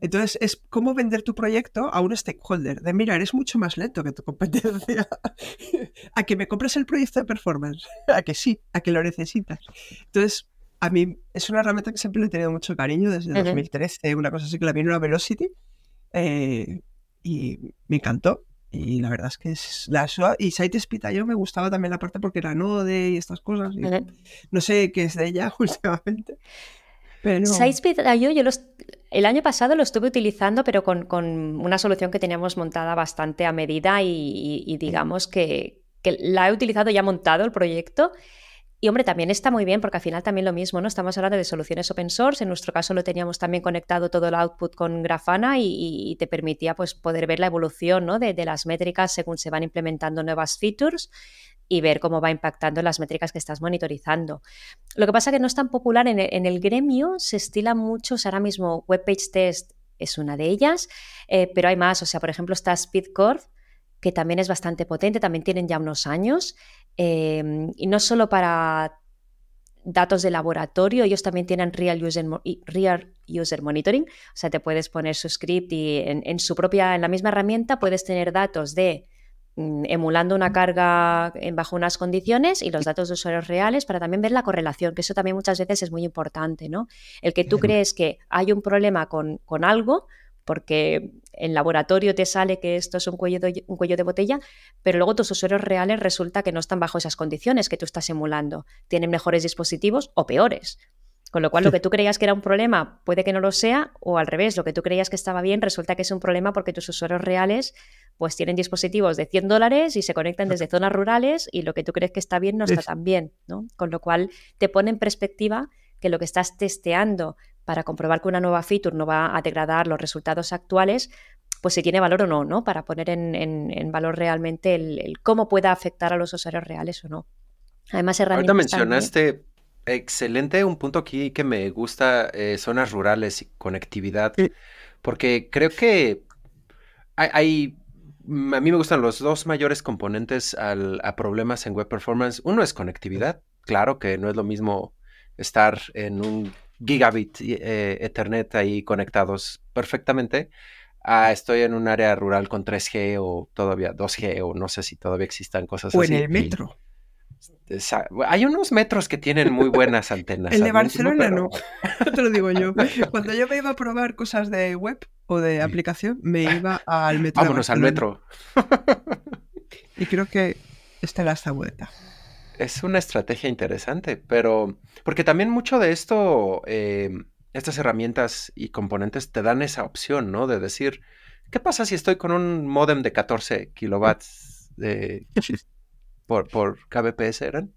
Entonces, es cómo vender tu proyecto a un stakeholder. De mira, eres mucho más lento que tu competencia. a que me compres el proyecto de performance. a que sí, a que lo necesitas. Entonces, a mí es una herramienta que siempre le he tenido mucho cariño desde 2003. 2013. Una cosa así que la vino a Velocity. Eh, y me encantó. Y la verdad es que es la y Site yo me gustaba también la parte porque era Node y estas cosas. No sé qué es de ella justamente Pero... Ah, yo el año pasado lo estuve utilizando, pero con, con una solución que teníamos montada bastante a medida y, y digamos que, que, la he utilizado ya montado el proyecto y hombre, también está muy bien porque al final también lo mismo, ¿no? Estamos hablando de soluciones open source, en nuestro caso lo teníamos también conectado todo el output con Grafana y, te permitía pues poder ver la evolución ¿no? de, las métricas según se van implementando nuevas features y ver cómo va impactando las métricas que estás monitorizando. Lo que pasa que no es tan popular en el, gremio, se estila mucho, ahora mismo Webpage Test es una de ellas, eh, pero hay más, o sea, por ejemplo está SpeedCore que también es bastante potente, también tienen ya unos años Em, y no solo para datos de laboratorio, ellos también tienen Real User, Real User Monitoring, o sea, te puedes poner su script y en, su propia, en la misma herramienta puedes tener datos de mm, emulando una carga en bajo unas condiciones y los datos de usuarios reales para también ver la correlación, que eso también muchas veces es muy importante, ¿no? El que tú crees que hay un problema con, con algo porque en laboratorio te sale que esto es un cuello, de, botella, pero luego tus usuarios reales resulta que no están bajo esas condiciones que tú estás simulando. Tienen mejores dispositivos o peores. Con lo cual, lo que tú creías que era un problema puede que no lo sea, o al revés, lo que tú creías que estaba bien resulta que es un problema porque tus usuarios reales pues tienen dispositivos de 100 dólares y se conectan desde zonas rurales y lo que tú crees que está bien no está tan bien, ¿no? Con lo cual, te pone en perspectiva que lo que estás testeando para comprobar que una nueva feature no va a degradar los resultados actuales, pues si tiene valor o no, ¿no? Para poner en, valor realmente el, cómo pueda afectar a los usuarios reales o no. Además, herramientas. Ahorita mencionaste excelente un punto aquí que me gusta, eh, zonas rurales y conectividad, porque creo que hay, mm, a mí me gustan los dos mayores componentes a problemas en web performance. Uno es conectividad. Claro que no es lo mismo estar en un gigabit eh, Ethernet ahí conectados perfectamente. Ah, estoy en un área rural con 3G o todavía 2G o no sé si todavía existan cosas así. O en el metro. Hay unos metros que tienen muy buenas antenas. el de Barcelona no, te lo digo yo. Cuando yo me iba a probar cosas de web o de aplicación, me iba al metro. Vámonos al metro. y creo que está la esta es una estrategia interesante, pero porque también mucho de esto, eh, estas herramientas y componentes te dan esa opción, ¿no? De decir, ¿qué pasa si estoy con un modem de 14 kilowatts de, por, por kbps eran?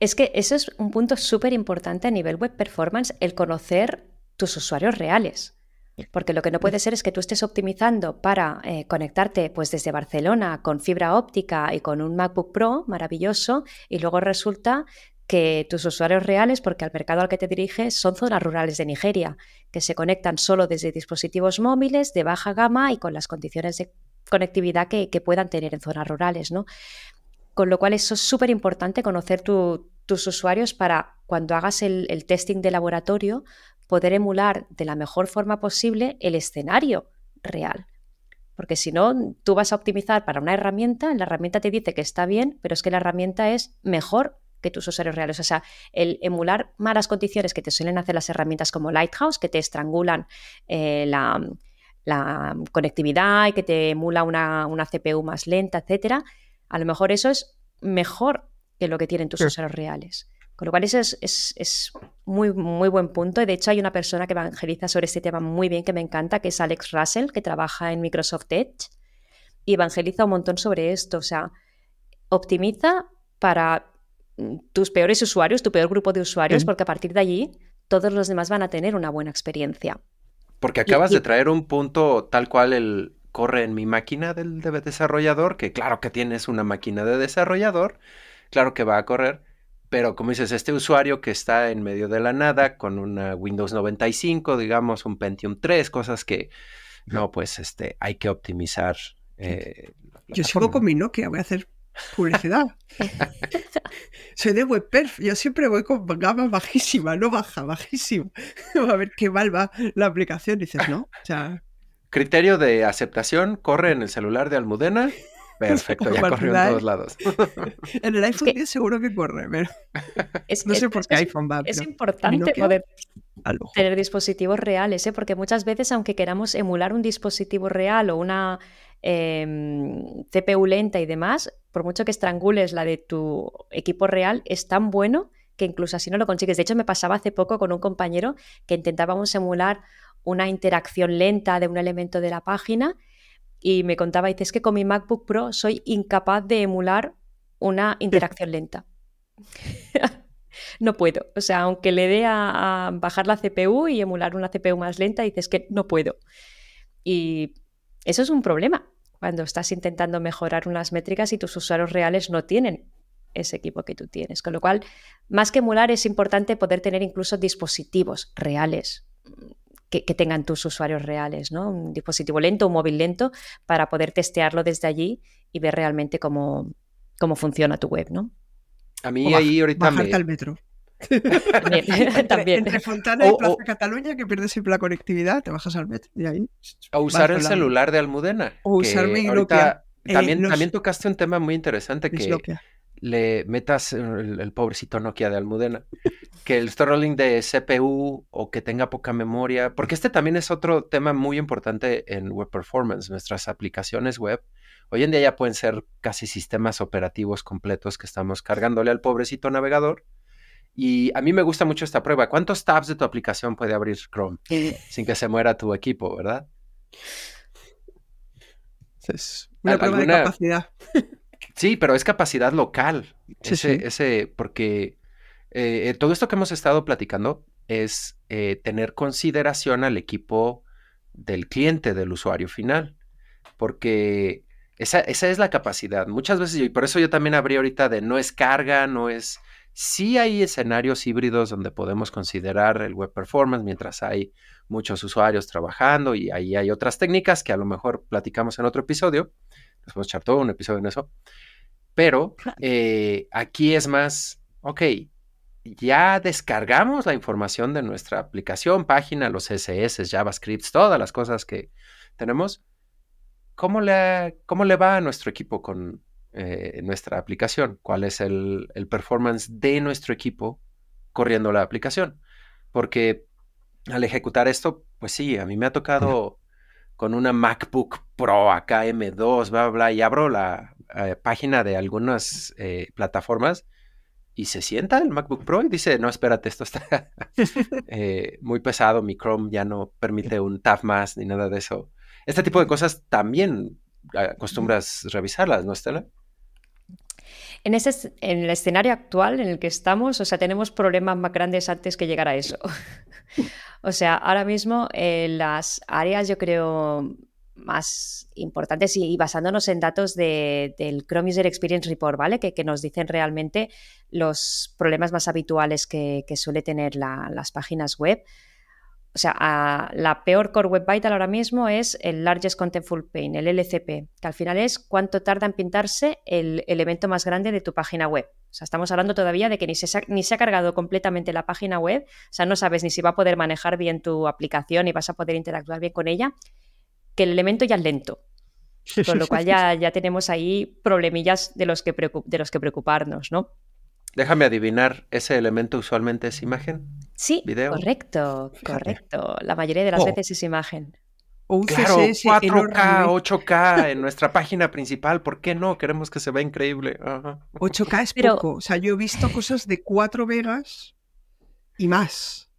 Es que eso es un punto súper importante a nivel web performance, el conocer tus usuarios reales. Porque lo que no puede ser es que tú estés optimizando para eh, conectarte pues desde Barcelona con fibra óptica y con un MacBook Pro maravilloso y luego resulta que tus usuarios reales, porque al mercado al que te diriges son zonas rurales de Nigeria, que se conectan solo desde dispositivos móviles de baja gama y con las condiciones de conectividad que, puedan tener en zonas rurales, ¿no? Con lo cual eso es súper importante conocer tus usuarios para cuando hagas el, testing de laboratorio poder emular de la mejor forma posible el escenario real. Porque si no, tú vas a optimizar para una herramienta, la herramienta te dice que está bien, pero es que la herramienta es mejor que tus usuarios reales. O sea, el emular malas condiciones que te suelen hacer las herramientas como Lighthouse, que te estrangulan eh, la, conectividad y que te emula una, CPU más lenta, etcétera, a lo mejor eso es mejor que lo que tienen tus usuarios reales. Con lo cual ese es, muy, muy buen punto. Y de hecho hay una persona que evangeliza sobre este tema muy bien que me encanta, que es Alex Russell, que trabaja en Microsoft Edge y evangeliza un montón sobre esto. O sea, optimiza para mm, tus peores usuarios, tu peor grupo de usuarios, porque a partir de allí todos los demás van a tener una buena experiencia. Porque acabas de traer un punto tal cual el corre en mi máquina del desarrollador, que claro que tienes una máquina de desarrollador, claro que va a correr, pero como dices, este usuario que está en medio de la nada con una Windows 95, digamos, un Pentium 3, cosas que, no, pues este, hay que optimizar. Eh, yo sigo con mi Nokia, voy a hacer publicidad. Soy de WebPerf, yo siempre voy con gama bajísima, no baja, bajísima. a ver qué mal va la aplicación, dices, ¿no? sea... Criterio de aceptación, corre en el celular de Almudena Perfecto, ya corrió en todos lados. en el iPhone 10 seguro que corre, pero no sé por qué iPhone va. Es importante poder tener dispositivos reales, ¿eh? porque muchas veces, aunque queramos emular un dispositivo real o una CPU em, lenta y demás, por mucho que estrangules la de tu equipo real, es tan bueno que incluso así no lo consigues. De hecho, me pasaba hace poco con un compañero que intentábamos emular una interacción lenta de un elemento de la página y me contaba, dice, que con mi MacBook Pro soy incapaz de emular una interacción lenta. no puedo. O sea, aunque le dé a, a, bajar la CPU y emular una CPU más lenta, dices que no puedo. Y eso es un problema cuando estás intentando mejorar unas métricas y tus usuarios reales no tienen ese equipo que tú tienes. Con lo cual, más que emular, es importante poder tener incluso dispositivos reales que, tengan tus usuarios reales, ¿no? Un dispositivo lento, un móvil lento, para poder testearlo desde allí y ver realmente cómo, cómo funciona tu web, ¿no? A mí ahí ahorita bajarte al metro. También, entre, Fontana y Plaza Cataluña, que pierdes siempre la conectividad, te bajas al metro y ahí. O usar el celular de Almudena. O usar mi eh, También, también tocaste un tema muy interesante que, le metas el, pobrecito Nokia de Almudena, que el Sterling de CPU o que tenga poca memoria, porque este también es otro tema muy importante en web performance. Nuestras aplicaciones web hoy en día ya pueden ser casi sistemas operativos completos que estamos cargándole al pobrecito navegador. Y a mí me gusta mucho esta prueba. ¿Cuántos tabs de tu aplicación puede abrir Chrome eh. sin que se muera tu equipo, verdad? una prueba de capacidad. Sí, pero es capacidad local. ese, porque eh, todo esto que hemos estado platicando es eh, tener consideración al equipo del cliente, del usuario final, porque esa, esa, es la capacidad. Muchas veces, y por eso yo también abrí ahorita de no es carga, no es... Sí hay escenarios híbridos donde podemos considerar el web performance mientras hay muchos usuarios trabajando y ahí hay otras técnicas que a lo mejor platicamos en otro episodio, les todo un episodio en eso. Pero eh, aquí es más, ok, ya descargamos la información de nuestra aplicación, página, los CSS, JavaScript, todas las cosas que tenemos. ¿Cómo le, cómo le va a nuestro equipo con eh, nuestra aplicación? ¿Cuál es el, el, performance de nuestro equipo corriendo la aplicación? Porque al ejecutar esto, pues sí, a mí me ha tocado con una MacBook Pro acá M2, bla, bla, bla y abro la eh, página de algunas eh, plataformas y se sienta el MacBook Pro y dice, no, espérate, esto está eh, muy pesado, mi Chrome ya no permite un tab más ni nada de eso. Este tipo de cosas también ah, acostumbras revisarlas, ¿no, Estela? En, ese, en el escenario actual en el que estamos, o sea, tenemos problemas más grandes antes que llegar a eso. o sea, ahora mismo eh, las áreas, yo creo, más importantes y, basándonos en datos del Chrome User Experience Report, ¿vale? Que, que, nos dicen realmente los problemas más habituales que, que suele tener las páginas web o sea, la peor core web vital ahora mismo es el Largest Contentful Paint, el LCP, que al final es cuánto tarda en pintarse el elemento más grande de tu página web. O sea, estamos hablando todavía de que ni se, ni se ha cargado completamente la página web, o sea, no sabes ni si va a poder manejar bien tu aplicación y vas a poder interactuar bien con ella, que el elemento ya es lento. Con lo cual ya, ya tenemos ahí problemillas de los que, de los que preocuparnos, ¿no? Déjame adivinar, ¿ese elemento usualmente es imagen? Sí, correcto, correcto. La mayoría de las oh. veces es imagen. un claro, 4K, 8K en nuestra página principal, ¿por qué no? Queremos que se vea increíble. 8K es poco, o sea, yo he visto cosas de 4 vegas y más.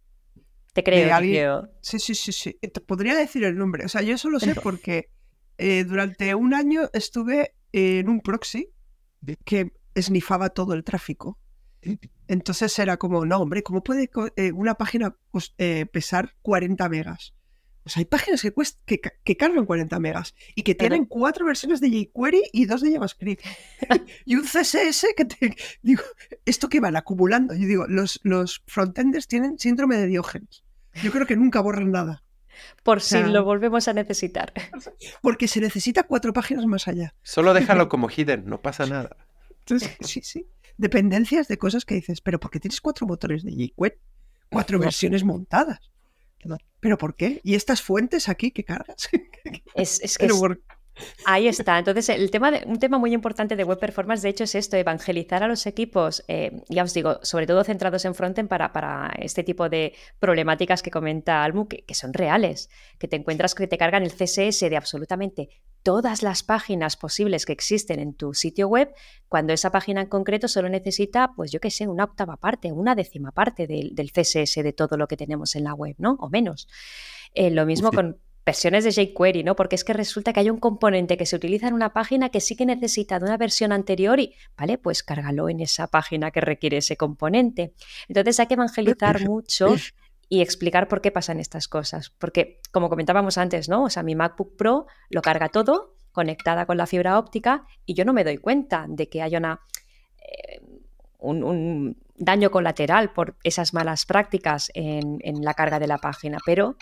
Te creo, te Sí, sí, sí, sí. Eh, te podría decir el nombre, o sea, yo solo sé porque eh, durante un año estuve en un proxy que esnifaba todo el tráfico. Entonces era como, no, hombre, ¿cómo puede eh, una página eh, pesar 40 megas? Pues hay páginas que, que, cargan 40 megas y que tienen cuatro versiones de jQuery y dos de JavaScript. y un CSS que te. Digo, ¿esto que van acumulando? Yo digo, los, los frontenders tienen síndrome de Diógenes. Yo creo que nunca borran nada. Por si lo volvemos a necesitar. Porque se necesita cuatro páginas más allá. Solo déjalo como hidden, no pasa nada. Entonces, sí, sí dependencias de cosas que dices, pero ¿por qué tienes cuatro motores de jQuery? Cuatro versiones montadas. ¿Pero por qué? ¿Y estas fuentes aquí que cargas? Es, ahí está. Entonces, el tema de, un tema muy importante de web performance, de hecho, es esto, evangelizar a los equipos, eh, ya os digo, sobre todo centrados en frontend para, para este tipo de problemáticas que comenta Almu, que, que son reales, que te encuentras que te cargan el CSS de absolutamente todas las páginas posibles que existen en tu sitio web, cuando esa página en concreto solo necesita, pues yo qué sé, una octava parte, una décima parte del, CSS de todo lo que tenemos en la web, ¿no? O menos. Eh, lo mismo con versiones de jQuery, ¿no? Porque es que resulta que hay un componente que se utiliza en una página que sí que necesita de una versión anterior y, vale, pues cárgalo en esa página que requiere ese componente. Entonces hay que evangelizar mucho y explicar por qué pasan estas cosas. Porque, como comentábamos antes, ¿no? O sea, mi MacBook Pro lo carga todo conectada con la fibra óptica y yo no me doy cuenta de que haya una, eh, un, daño colateral por esas malas prácticas en, la carga de la página, pero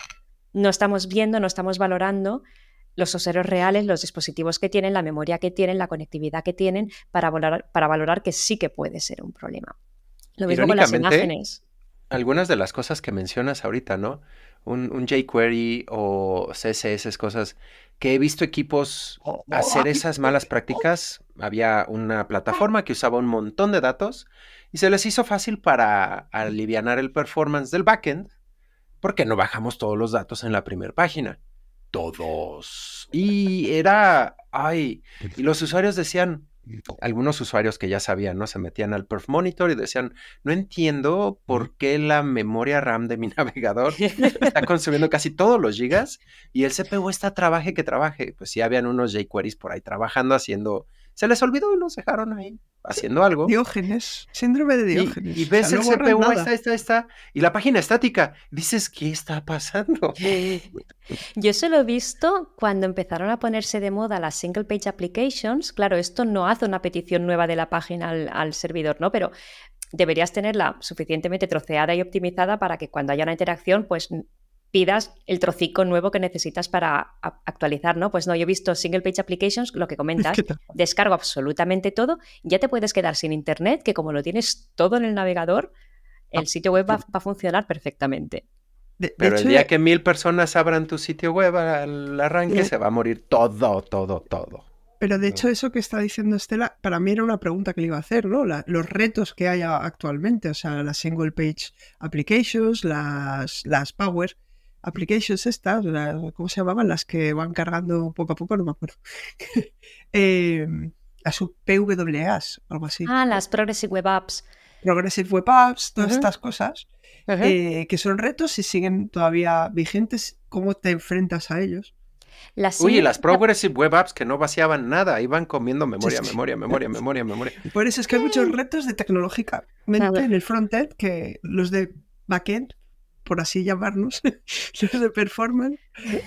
no estamos viendo, no estamos valorando los oseros reales, los dispositivos que tienen, la memoria que tienen, la conectividad que tienen, para valorar, para valorar que sí que puede ser un problema. Lo mismo con las imágenes algunas de las cosas que mencionas ahorita, ¿no? Un, jQuery o CSS, cosas que he visto equipos hacer esas malas prácticas. Había una plataforma que usaba un montón de datos y se les hizo fácil para aliviar el performance del backend porque no bajamos todos los datos en la primera página. Todos. Y era, ay, y los usuarios decían, algunos usuarios que ya sabían, ¿no? Se metían al Perf Monitor y decían, no entiendo por qué la memoria RAM de mi navegador está consumiendo casi todos los gigas y el CPU está trabaje que trabaje. Pues sí, habían unos jQueries por ahí trabajando haciendo se les olvidó y los dejaron ahí haciendo algo. Diógenes, síndrome de Diógenes. Y, ves el CPU, está, está, está, y la página estática. Dices, ¿qué está pasando? Yo se lo he visto cuando empezaron a ponerse de moda las single page applications. Claro, esto no hace una petición nueva de la página al servidor, ¿no? Pero deberías tenerla suficientemente troceada y optimizada para que cuando haya una interacción, pues pidas el trocico nuevo que necesitas para actualizar, ¿no? Pues no, yo he visto single page applications, lo que comentas, descargo absolutamente todo, ya te puedes quedar sin internet, que como lo tienes todo en el navegador, el ah, sitio web va, a funcionar perfectamente. Pero el día que mil personas abran tu sitio web al arranque, se va a morir todo, todo, todo. Pero de hecho, eso que está diciendo Estela, para mí era una pregunta que le iba a hacer, ¿no? los retos que hay actualmente, o sea, las single page applications, las, Power applications estas, ¿cómo se llamaban? Las que van cargando poco a poco, no me acuerdo. eh, las PWAs, algo así. Ah, las Progressive Web Apps. Progressive Web Apps, todas estas cosas, eh, que son retos y siguen todavía vigentes. ¿Cómo te enfrentas a ellos? Uy, las Progressive Web Apps que no vaciaban nada, iban comiendo memoria, memoria, memoria, memoria, memoria. Por eso es que hay muchos mm. retos de tecnológicamente en el frontend que los de backend por así llamarnos, los de performance,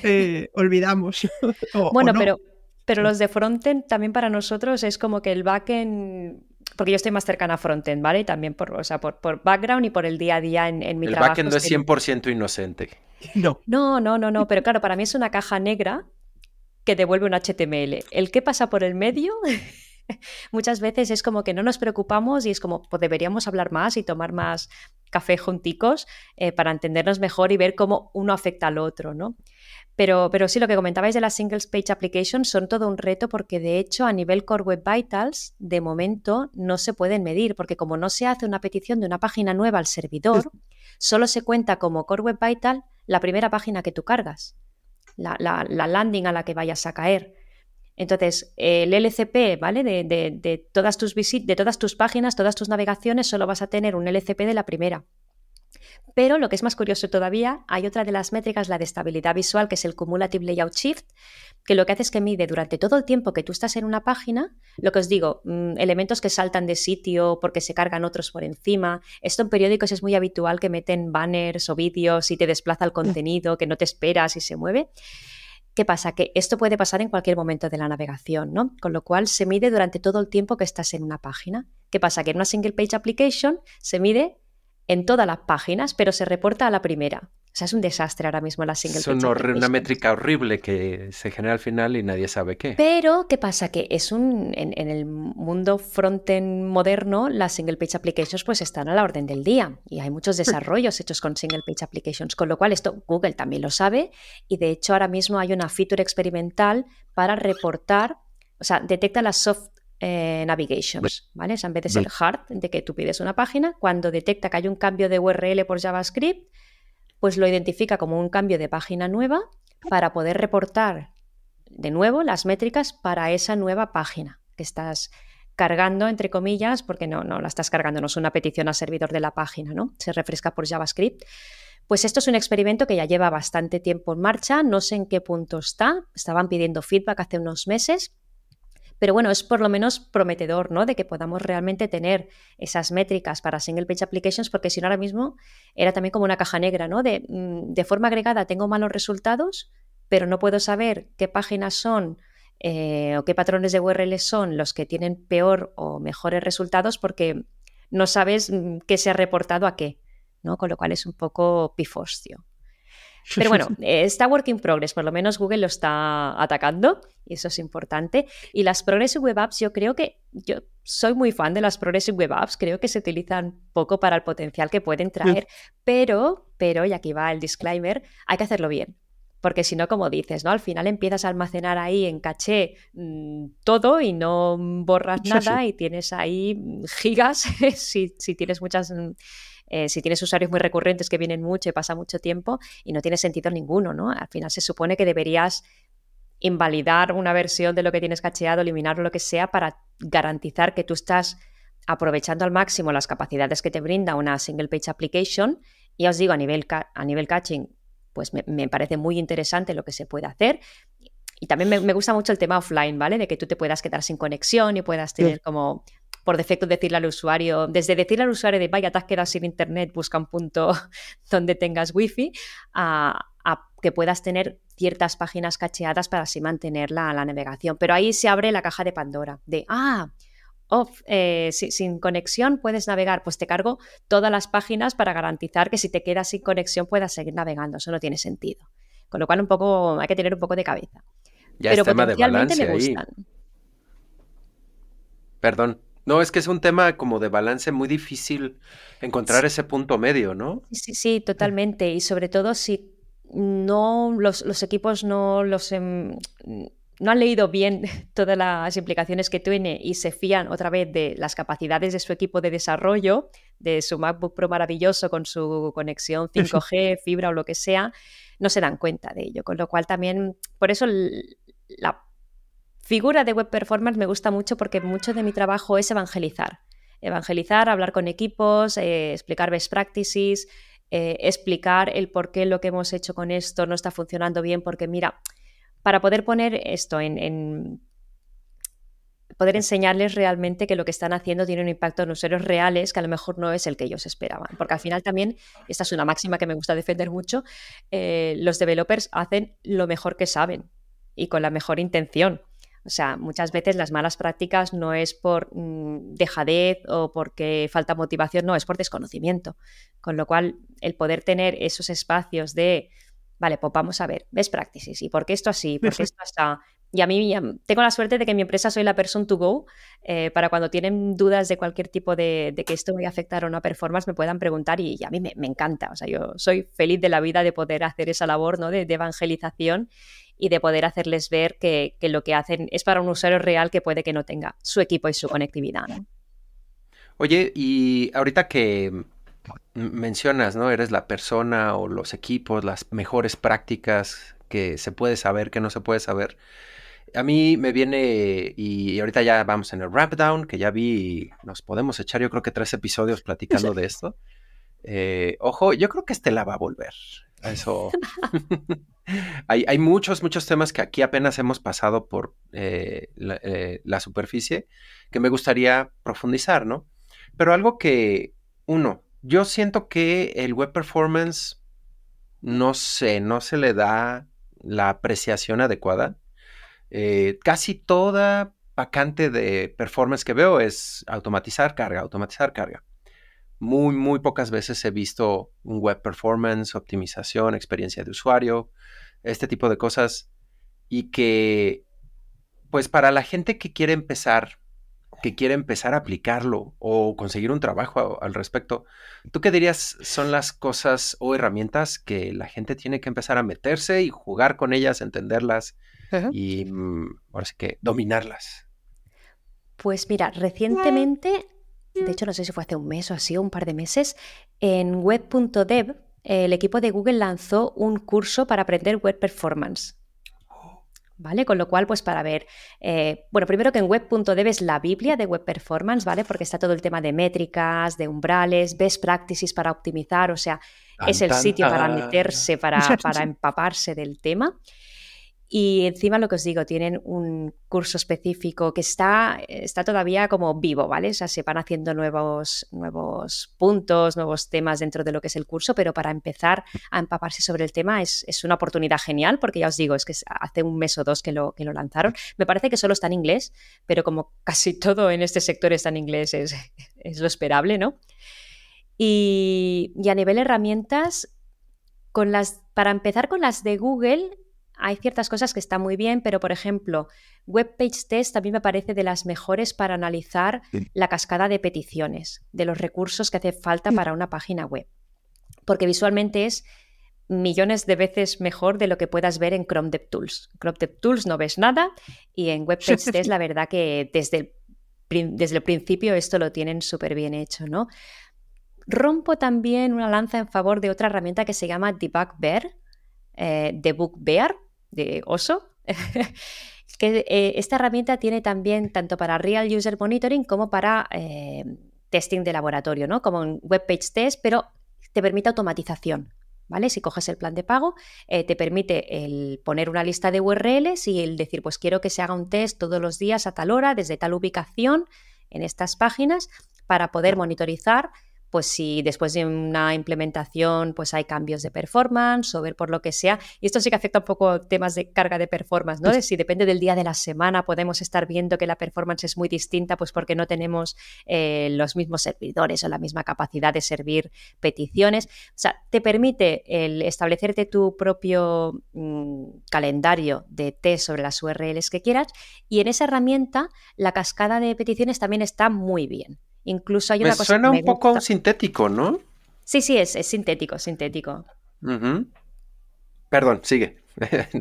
eh, olvidamos. bueno, pero, pero los de frontend también para nosotros es como que el backend porque yo estoy más cercana a frontend, ¿vale? Y también por, o sea, por, por background y por el día a día en, mi trabajo. El backend no es 100% inocente. No. No, no, no, no, pero claro, para mí es una caja negra que devuelve un HTML. El que pasa por el medio muchas veces es como que no nos preocupamos y es como pues deberíamos hablar más y tomar más café junticos eh, para entendernos mejor y ver cómo uno afecta al otro, ¿no? Pero, sí, lo que comentabais de las Singles Page Applications son todo un reto porque de hecho a nivel Core Web Vitals de momento no se pueden medir porque como no se hace una petición de una página nueva al servidor, solo se cuenta como Core Web Vital la primera página que tú cargas, la landing a la que vayas a caer. Entonces, el LCP, ¿vale? De, todas tus visit de todas tus páginas, todas tus navegaciones, solo vas a tener un LCP de la primera. Pero lo que es más curioso todavía, hay otra de las métricas, la de estabilidad visual, que es el Cumulative Layout Shift, que lo que hace es que mide durante todo el tiempo que tú estás en una página, lo que os digo, mm, elementos que saltan de sitio porque se cargan otros por encima. Esto en periódicos es muy habitual que meten banners o vídeos y te desplaza el mm. contenido que no te esperas y se mueve. ¿Qué pasa? Que esto puede pasar en cualquier momento de la navegación, ¿no? Con lo cual se mide durante todo el tiempo que estás en una página. ¿Qué pasa? Que en una single page application se mide en todas las páginas, pero se reporta a la primera. O sea, es un desastre ahora mismo la single. Es una, métrica horrible que se genera al final y nadie sabe qué. Pero, ¿qué pasa? Que es un. En, el mundo frontend moderno, las single page applications pues están a la orden del día. Y hay muchos hmm. desarrollos hechos con single page applications. Con lo cual, esto Google también lo sabe. Y de hecho, ahora mismo hay una feature experimental para reportar. O sea, detecta las soft eh, navigations, ¿vale? O sea, en vez de ser hard, de que tú pides una página, cuando detecta que hay un cambio de URL por JavaScript, pues lo identifica como un cambio de página nueva para poder reportar de nuevo las métricas para esa nueva página que estás cargando, entre comillas, porque no, no la estás cargando, no es una petición al servidor de la página, ¿no? Se refresca por JavaScript. Pues esto es un experimento que ya lleva bastante tiempo en marcha, no sé en qué punto está, estaban pidiendo feedback hace unos meses pero bueno, es por lo menos prometedor, ¿no? De que podamos realmente tener esas métricas para single page applications, porque si no ahora mismo era también como una caja negra, ¿no? De, mm, forma agregada tengo malos resultados, pero no puedo saber qué páginas son eh, o qué patrones de URL son los que tienen peor o mejores resultados porque no sabes mm, qué se ha reportado a qué, ¿no? Con lo cual es un poco pifostio. Pero bueno, eh, está work in progress, por lo menos Google lo está atacando y eso es importante. Y las Progressive Web Apps, yo creo que yo soy muy fan de las Progressive Web Apps, creo que se utilizan poco para el potencial que pueden traer, pero, pero, y aquí va el disclaimer, hay que hacerlo bien. Porque si no, como dices, ¿no? Al final empiezas a almacenar ahí en caché mm, todo y no borras nada y tienes ahí mm, gigas si, si tienes muchas mm, eh, si tienes usuarios muy recurrentes que vienen mucho y pasa mucho tiempo y no tiene sentido ninguno, ¿no? Al final se supone que deberías invalidar una versión de lo que tienes cacheado, eliminar lo que sea para garantizar que tú estás aprovechando al máximo las capacidades que te brinda una single page application. Y os digo, a nivel, a nivel caching, pues me, parece muy interesante lo que se puede hacer. Y también me, gusta mucho el tema offline, ¿vale? De que tú te puedas quedar sin conexión y puedas tener como por defecto decirle al usuario, desde decirle al usuario de vaya, te has quedado sin internet, busca un punto donde tengas wifi, a, que puedas tener ciertas páginas cacheadas para así mantener la, navegación. Pero ahí se abre la caja de Pandora de, ah, eh, sin conexión puedes navegar, pues te cargo todas las páginas para garantizar que si te quedas sin conexión puedas seguir navegando. Eso no tiene sentido. Con lo cual un poco hay que tener un poco de cabeza. Pero es tema potencialmente me gustan. Perdón. No, es que es un tema como de balance muy difícil encontrar ese punto medio, ¿no? Sí, sí, totalmente. Y sobre todo si no los, equipos no los em, no han leído bien todas las implicaciones que tiene y se fían otra vez de las capacidades de su equipo de desarrollo, de su MacBook Pro maravilloso con su conexión 5G, fibra o lo que sea, no se dan cuenta de ello. Con lo cual también, por eso la figura de web performance me gusta mucho porque mucho de mi trabajo es evangelizar. Evangelizar, hablar con equipos, eh, explicar best practices, eh, explicar el por qué lo que hemos hecho con esto no está funcionando bien, porque mira, para poder poner esto en, poder enseñarles realmente que lo que están haciendo tiene un impacto en usuarios reales que a lo mejor no es el que ellos esperaban. Porque al final también, esta es una máxima que me gusta defender mucho, eh, los developers hacen lo mejor que saben y con la mejor intención. O sea, muchas veces las malas prácticas no es por mm, dejadez o porque falta motivación, no, es por desconocimiento. Con lo cual, el poder tener esos espacios de, vale, pues vamos a ver, best practices, y por qué esto así, por esto hasta... Y a mí tengo la suerte de que en mi empresa soy la person to go eh, para cuando tienen dudas de cualquier tipo de, que esto vaya a afectar o no a performance, me puedan preguntar y, a mí me, encanta. O sea, yo soy feliz de la vida de poder hacer esa labor de evangelización y de poder hacerles ver que, que lo que hacen es para un usuario real que puede que no tenga su equipo y su conectividad. Oye, y ahorita que mencionas, ¿no? Eres la persona o los equipos, las mejores prácticas que se puede saber, que no se puede saber. A mí me viene, y ahorita ya vamos en el wrap down, que ya vi, nos podemos echar yo creo que tres episodios platicando de esto. Eh, ojo, yo creo que este la va a volver. Eso. hay, muchos, muchos temas que aquí apenas hemos pasado por eh, eh, la, superficie que me gustaría profundizar, ¿no? Pero algo que, uno, yo siento que el web performance, no sé, no se le da la apreciación adecuada. Eh, casi toda vacante de performance que veo es automatizar carga, automatizar carga. Muy, muy pocas veces he visto un web performance, optimización, experiencia de usuario, este tipo de cosas. Y que, pues para la gente que quiere empezar, que quiere empezar a aplicarlo o conseguir un trabajo al respecto, ¿tú qué dirías son las cosas o herramientas que la gente tiene que empezar a meterse y jugar con ellas, entenderlas y mm, ahora sí que dominarlas? Pues mira, recientemente de hecho no sé si fue hace un mes o así, un par de meses, en web.dev el equipo de Google lanzó un curso para aprender web performance. ¿Vale? Con lo cual, pues para ver, eh, bueno, primero que en web.dev es la Biblia de web performance, ¿vale? Porque está todo el tema de métricas, de umbrales, best practices para optimizar, o sea, es el sitio para meterse, para, para empaparse del tema. Y encima lo que os digo, tienen un curso específico que está, está todavía como vivo, ¿vale? O sea, se van haciendo nuevos, nuevos puntos, nuevos temas dentro de lo que es el curso, pero para empezar a empaparse sobre el tema es, una oportunidad genial, porque ya os digo, es que hace un mes o dos que lo, que lo lanzaron. Me parece que solo está en inglés, pero como casi todo en este sector está en inglés, es, lo esperable, ¿no? Y, y a nivel herramientas, con las, para empezar con las de Google, hay ciertas cosas que están muy bien, pero por ejemplo, Webpage Test también me parece de las mejores para analizar la cascada de peticiones, de los recursos que hace falta para una página web. Porque visualmente es millones de veces mejor de lo que puedas ver en Chrome DevTools. Chrome DevTools no ves nada y en Webpage Test la verdad que desde el, desde el principio esto lo tienen súper bien hecho, ¿no? Rompo también una lanza en favor de otra herramienta que se llama Debug Bear, eh, Debug Bear, de oso, que eh, esta herramienta tiene también tanto para Real User Monitoring como para eh, testing de laboratorio, ¿no? Como un web page test, pero te permite automatización. ¿Vale? Si coges el plan de pago, eh, te permite el poner una lista de URLs y el decir, pues quiero que se haga un test todos los días a tal hora, desde tal ubicación, en estas páginas, para poder monitorizar pues si después de una implementación pues hay cambios de performance o ver por lo que sea. Y esto sí que afecta un poco temas de carga de performance, ¿no? Pues si depende del día de la semana podemos estar viendo que la performance es muy distinta pues porque no tenemos eh, los mismos servidores o la misma capacidad de servir peticiones. O sea, te permite el establecerte tu propio mm, calendario de T sobre las URLs que quieras y en esa herramienta la cascada de peticiones también está muy bien. Incluso hay una cosa. que un poco sintético, ¿no? Sí, sí, es, es sintético, sintético. Perdón, sigue.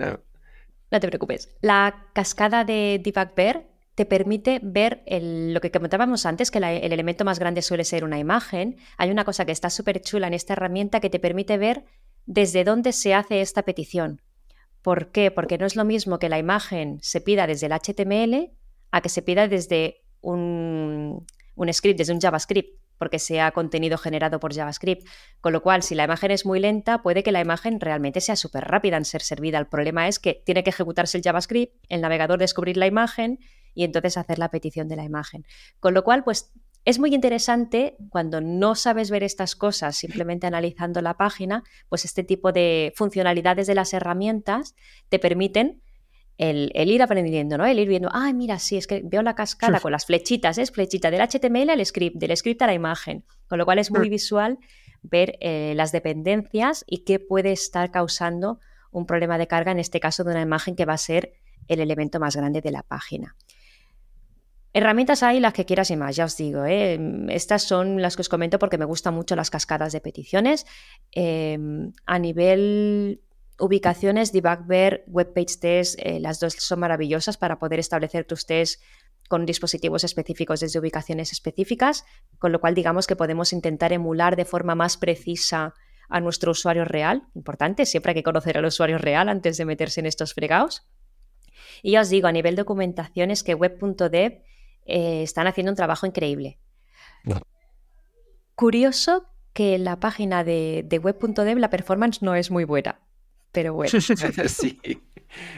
no. te preocupes. La cascada de Deepak Bear te permite ver lo que comentábamos antes, que el elemento más grande suele ser una imagen. Hay una cosa que está súper chula en esta herramienta que te permite ver desde dónde se hace esta petición. ¿Por qué? Porque no es lo mismo que la imagen se pida desde el HTML a que se pida desde un, un script desde un JavaScript, porque sea contenido generado por JavaScript. Con lo cual, si la imagen es muy lenta, puede que la imagen realmente sea súper rápida en ser servida. El problema es que tiene que ejecutarse el JavaScript, el navegador descubrir la imagen y entonces hacer la petición de la imagen. Con lo cual, pues es muy interesante cuando no sabes ver estas cosas simplemente analizando la página, pues este tipo de funcionalidades de las herramientas te permiten el, ir aprendiendo, ¿no? El ir viendo, ay, mira, sí, es que veo la cascada con las flechitas, es flechita del HTML al script, del script a la imagen, con lo cual es muy mm. visual ver eh, las dependencias y qué puede estar causando un problema de carga, en este caso de una imagen que va a ser el elemento más grande de la página. Herramientas hay las que quieras y más, ya os digo. ¿eh? Estas son las que os comento porque me gustan mucho las cascadas de peticiones. Em, a nivel Ubicaciones, debug ver, webpage test, eh, las dos son maravillosas para poder establecer tus tests con dispositivos específicos desde ubicaciones específicas, con lo cual digamos que podemos intentar emular de forma más precisa a nuestro usuario real. Importante, siempre hay que conocer al usuario real antes de meterse en estos fregados. Y ya os digo, a nivel documentación es que web.dev eh, están haciendo un trabajo increíble. Curioso que la página de, de web.dev la performance no es muy buena pero bueno. sí.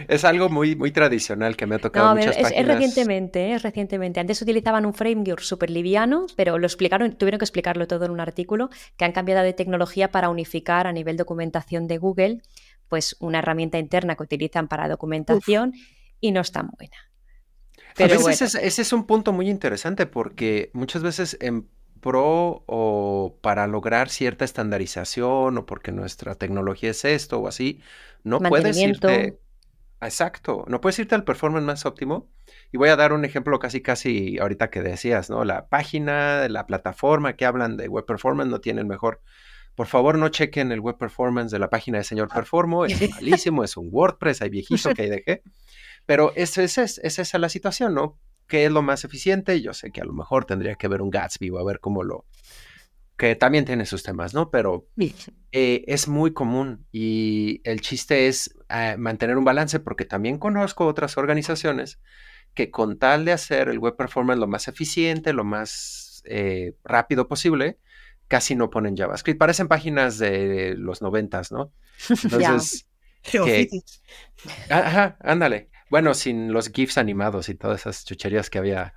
Es algo muy, muy tradicional que me ha tocado. muchas es, recientemente, ¿eh? es recientemente. Antes utilizaban un framework super liviano, pero lo explicaron, tuvieron que explicarlo todo en un artículo, que han cambiado de tecnología para unificar a nivel documentación de Google, pues una herramienta interna que utilizan para documentación y no es tan buena. Pero ese es un punto muy interesante porque muchas veces en pro o para lograr cierta estandarización o porque nuestra tecnología es esto o así, no puedes irte. Exacto, no puedes irte al performance más óptimo. Y voy a dar un ejemplo casi, casi ahorita que decías, ¿no? La página, la plataforma que hablan de web performance no tienen mejor. Por favor, no chequen el web performance de la página de señor ah. Performo, es malísimo, es un WordPress, hay viejito que de dejé. Pero esa es, esa es esa la situación, ¿no? ¿Qué es lo más eficiente? Yo sé que a lo mejor tendría que ver un Gatsby o a ver cómo lo, que también tiene sus temas, ¿no? Pero eh, es muy común y el chiste es eh, mantener un balance porque también conozco otras organizaciones que con tal de hacer el web performance lo más eficiente, lo más eh, rápido posible, casi no ponen JavaScript. Parecen páginas de los noventas, ¿no? Entonces... Ajá, ándale. Bueno, sin los GIFs animados y todas esas chucherías que había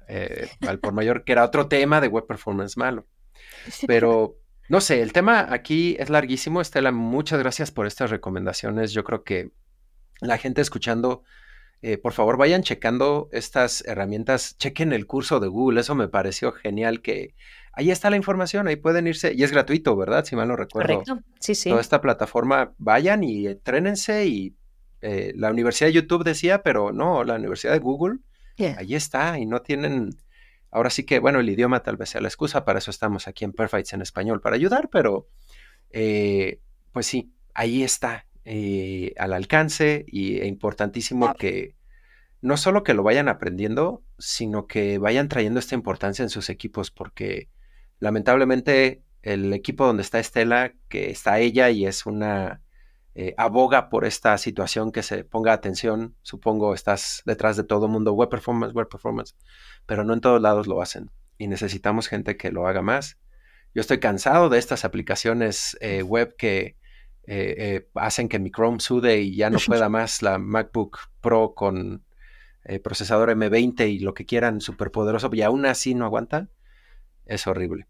al por mayor, que era otro tema de web performance malo. Pero no sé, el tema aquí es larguísimo. Estela, muchas gracias por estas recomendaciones. Yo creo que la gente escuchando, eh, por favor, vayan checando estas herramientas, chequen el curso de Google. Eso me pareció genial que ahí está la información, ahí pueden irse. Y es gratuito, ¿verdad? Si mal no recuerdo. Correcto, sí, sí. Toda esta plataforma, vayan y trénense, y eh, la Universidad de YouTube decía, pero no, la Universidad de Google, Ya. ahí está y no tienen Ahora sí que, bueno, el idioma tal vez sea la excusa, para eso estamos aquí en Perfights en español, para ayudar, pero eh, pues sí, ahí está eh, al alcance y es importantísimo que no solo que lo vayan aprendiendo, sino que vayan trayendo esta importancia en sus equipos, porque lamentablemente el equipo donde está Estela, que está ella y es una eh, aboga por esta situación que se ponga atención. Supongo estás detrás de todo mundo, web performance, web performance, pero no en todos lados lo hacen y necesitamos gente que lo haga más. Yo estoy cansado de estas aplicaciones eh, web que eh, hacen que mi Chrome sude y ya no pueda más la MacBook Pro con procesador M20 y lo que quieran, súper poderoso, y aún así no aguanta. Es horrible.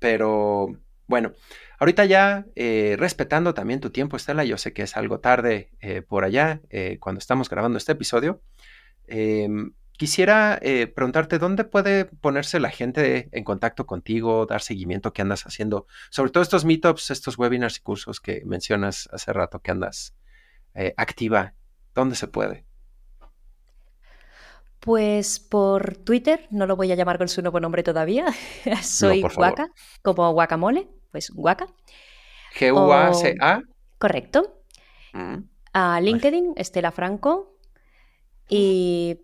Pero bueno, Ahorita ya eh, respetando también tu tiempo, Estela, yo sé que es algo tarde eh, por allá eh, cuando estamos grabando este episodio. Em, quisiera preguntarte dónde puede ponerse la gente en contacto contigo, dar seguimiento que andas haciendo, sobre todo estos meetups, estos webinars y cursos que mencionas hace rato que andas activa. ¿Dónde se puede? Pues por Twitter, no lo voy a llamar con su nuevo nombre todavía, soy Guaca, como guacamole pues Guaca, G-U-A-C-A. Correcto. Mm. A LinkedIn, Estela Franco. Y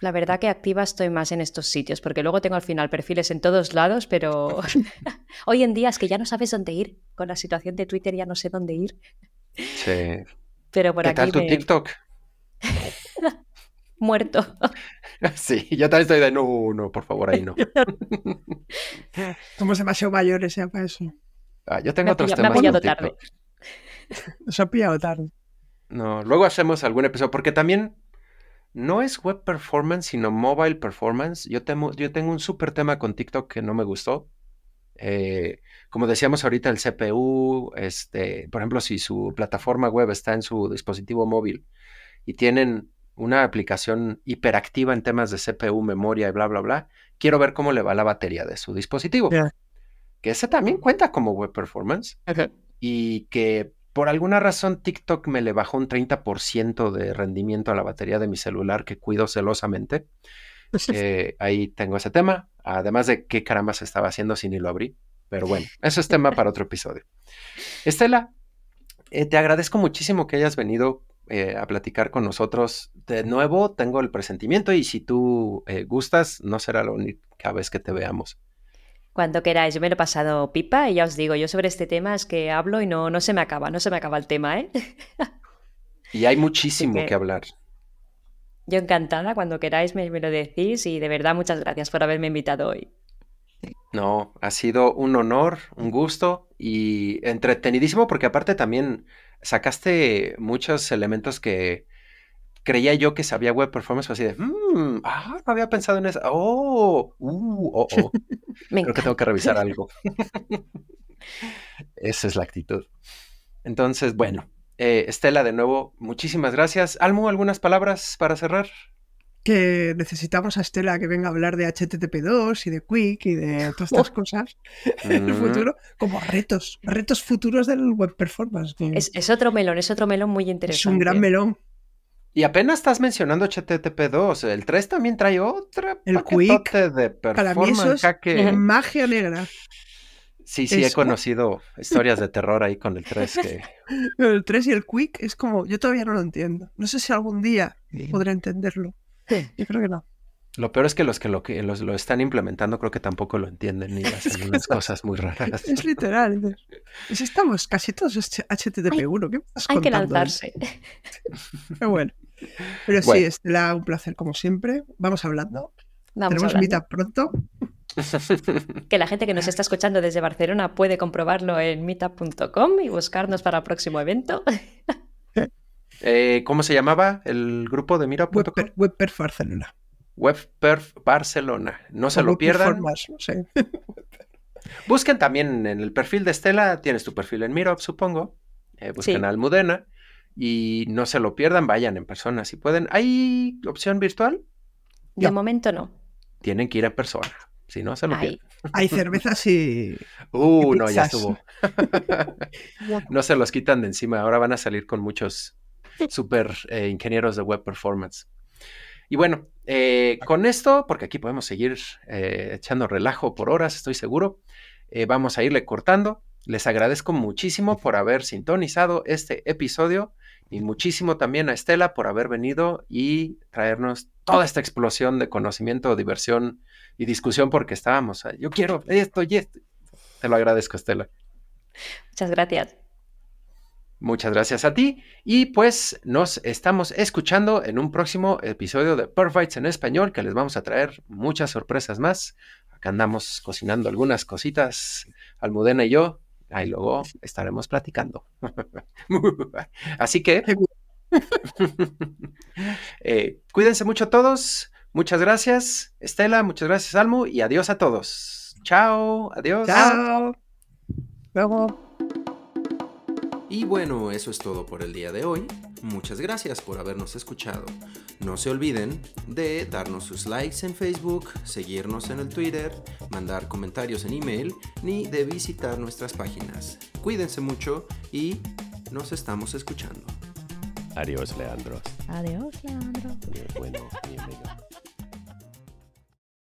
la verdad que activa estoy más en estos sitios, porque luego tengo al final perfiles en todos lados, pero hoy en día es que ya no sabes dónde ir. Con la situación de Twitter ya no sé dónde ir. Sí. Pero por ¿Qué tal tu TikTok? Muerto. Sí, yo también estoy de no, no, por favor, ahí no. Somos demasiado mayores ya para eso. Ah, yo tengo otros temas. Me ha pillado tarde. ha pillado tarde. No, luego hacemos algún episodio, porque también no es web performance, sino mobile performance. Yo, yo tengo un súper tema con TikTok que no me gustó. Eh, como decíamos ahorita, el CPU, este, por ejemplo, si su plataforma web está en su dispositivo móvil y tienen una aplicación hiperactiva en temas de CPU, memoria y bla, bla, bla, quiero ver cómo le va la batería de su dispositivo que ese también cuenta como web performance. Y que por alguna razón TikTok me le bajó un 30% de rendimiento a la batería de mi celular que cuido celosamente. Eh, ahí tengo ese tema. Además de qué caramba se estaba haciendo si ni lo abrí. Pero bueno, eso es tema para otro episodio. Estela, eh, te agradezco muchísimo que hayas venido eh, a platicar con nosotros. De nuevo, tengo el presentimiento y si tú gustas, no será la única vez que te veamos. Cuando queráis, yo me lo he pasado pipa y ya os digo, yo sobre este tema es que hablo y no, no se me acaba, no se me acaba el tema, ¿eh? y hay muchísimo que... hablar. Yo encantada, cuando queráis me, lo decís y de verdad muchas gracias por haberme invitado hoy. No, ha sido un honor, un gusto y entretenidísimo porque aparte también sacaste muchos elementos que creía yo que sabía web performance, así de, mmm, ah, no había pensado en eso, oh, uh, oh, oh. Creo que tengo que revisar algo. Esa es la actitud. Entonces, bueno, eh, Estela, de nuevo, muchísimas gracias. Almo, ¿algunas palabras para cerrar? Que necesitamos a Estela que venga a hablar de HTTP2 y de Quick y de todas estas cosas en el mm. futuro, como retos, retos futuros del web performance. Es, es, otro melón, es otro melón muy interesante. Es un gran melón. Y apenas estás mencionando HTTP2, el 3 también trae otra el de performance. Para mí eso es magia negra. Sí, sí, he conocido historias de terror ahí con el 3. Que... El 3 y el Quick es como, yo todavía no lo entiendo. No sé si algún día podré entenderlo. Sí. Yo creo que no. Lo peor es que los que lo, están implementando creo que tampoco lo entienden ni hacen unas cosas muy raras. Es literal. Pues estamos casi todos HTTP1. Hay, hay que lanzarse. Pero bueno. Pero sí, Estela, un placer como siempre. Vamos hablando. Tenemos mitad pronto. que la gente que nos está escuchando desde Barcelona puede comprobarlo en meetup.com y buscarnos para el próximo evento. Eh, ¿Cómo se llamaba el grupo de meetup.com? Webper, Webperf Barcelona. Webperf Barcelona. No se lo pierdan. Busquen también en el perfil de Estela, tienes tu perfil en Meetup, supongo. Eh, busquen a Almudena y no se lo pierdan, vayan en persona si pueden. ¿Hay opción virtual? De momento no. Tienen que ir en persona, si no se lo pierden. Hay cervezas y. Uh, no, ya estuvo. no se los quitan de encima. Ahora van a salir con muchos super eh, ingenieros de web performance. Y bueno, eh, con esto, porque aquí podemos seguir eh, echando relajo por horas, estoy seguro, vamos a irle cortando. Les agradezco muchísimo por haber sintonizado este episodio y muchísimo también a Estela por haber venido y traernos toda esta explosión de conocimiento, diversión y discusión porque estábamos, yo quiero esto y esto. Te lo agradezco, Estela. Muchas gracias. Muchas gracias a ti y pues nos estamos escuchando en un próximo episodio de Perfights en español que les vamos a traer muchas sorpresas más. Acá andamos cocinando algunas cositas, Almudena y yo, Ahí luego estaremos platicando. Así que eh, cuídense mucho todos. Muchas gracias, Estela. Muchas gracias, Salmo Y adiós a todos. Chao. Adiós. Chao. Luego. Y bueno, eso es todo por el día de hoy muchas gracias por habernos escuchado. No se olviden de darnos sus likes en Facebook, seguirnos en el Twitter, mandar comentarios en email, ni de visitar nuestras páginas. Cuídense mucho y nos estamos escuchando. Adiós, Leandros. Adiós, Leandro. Bueno,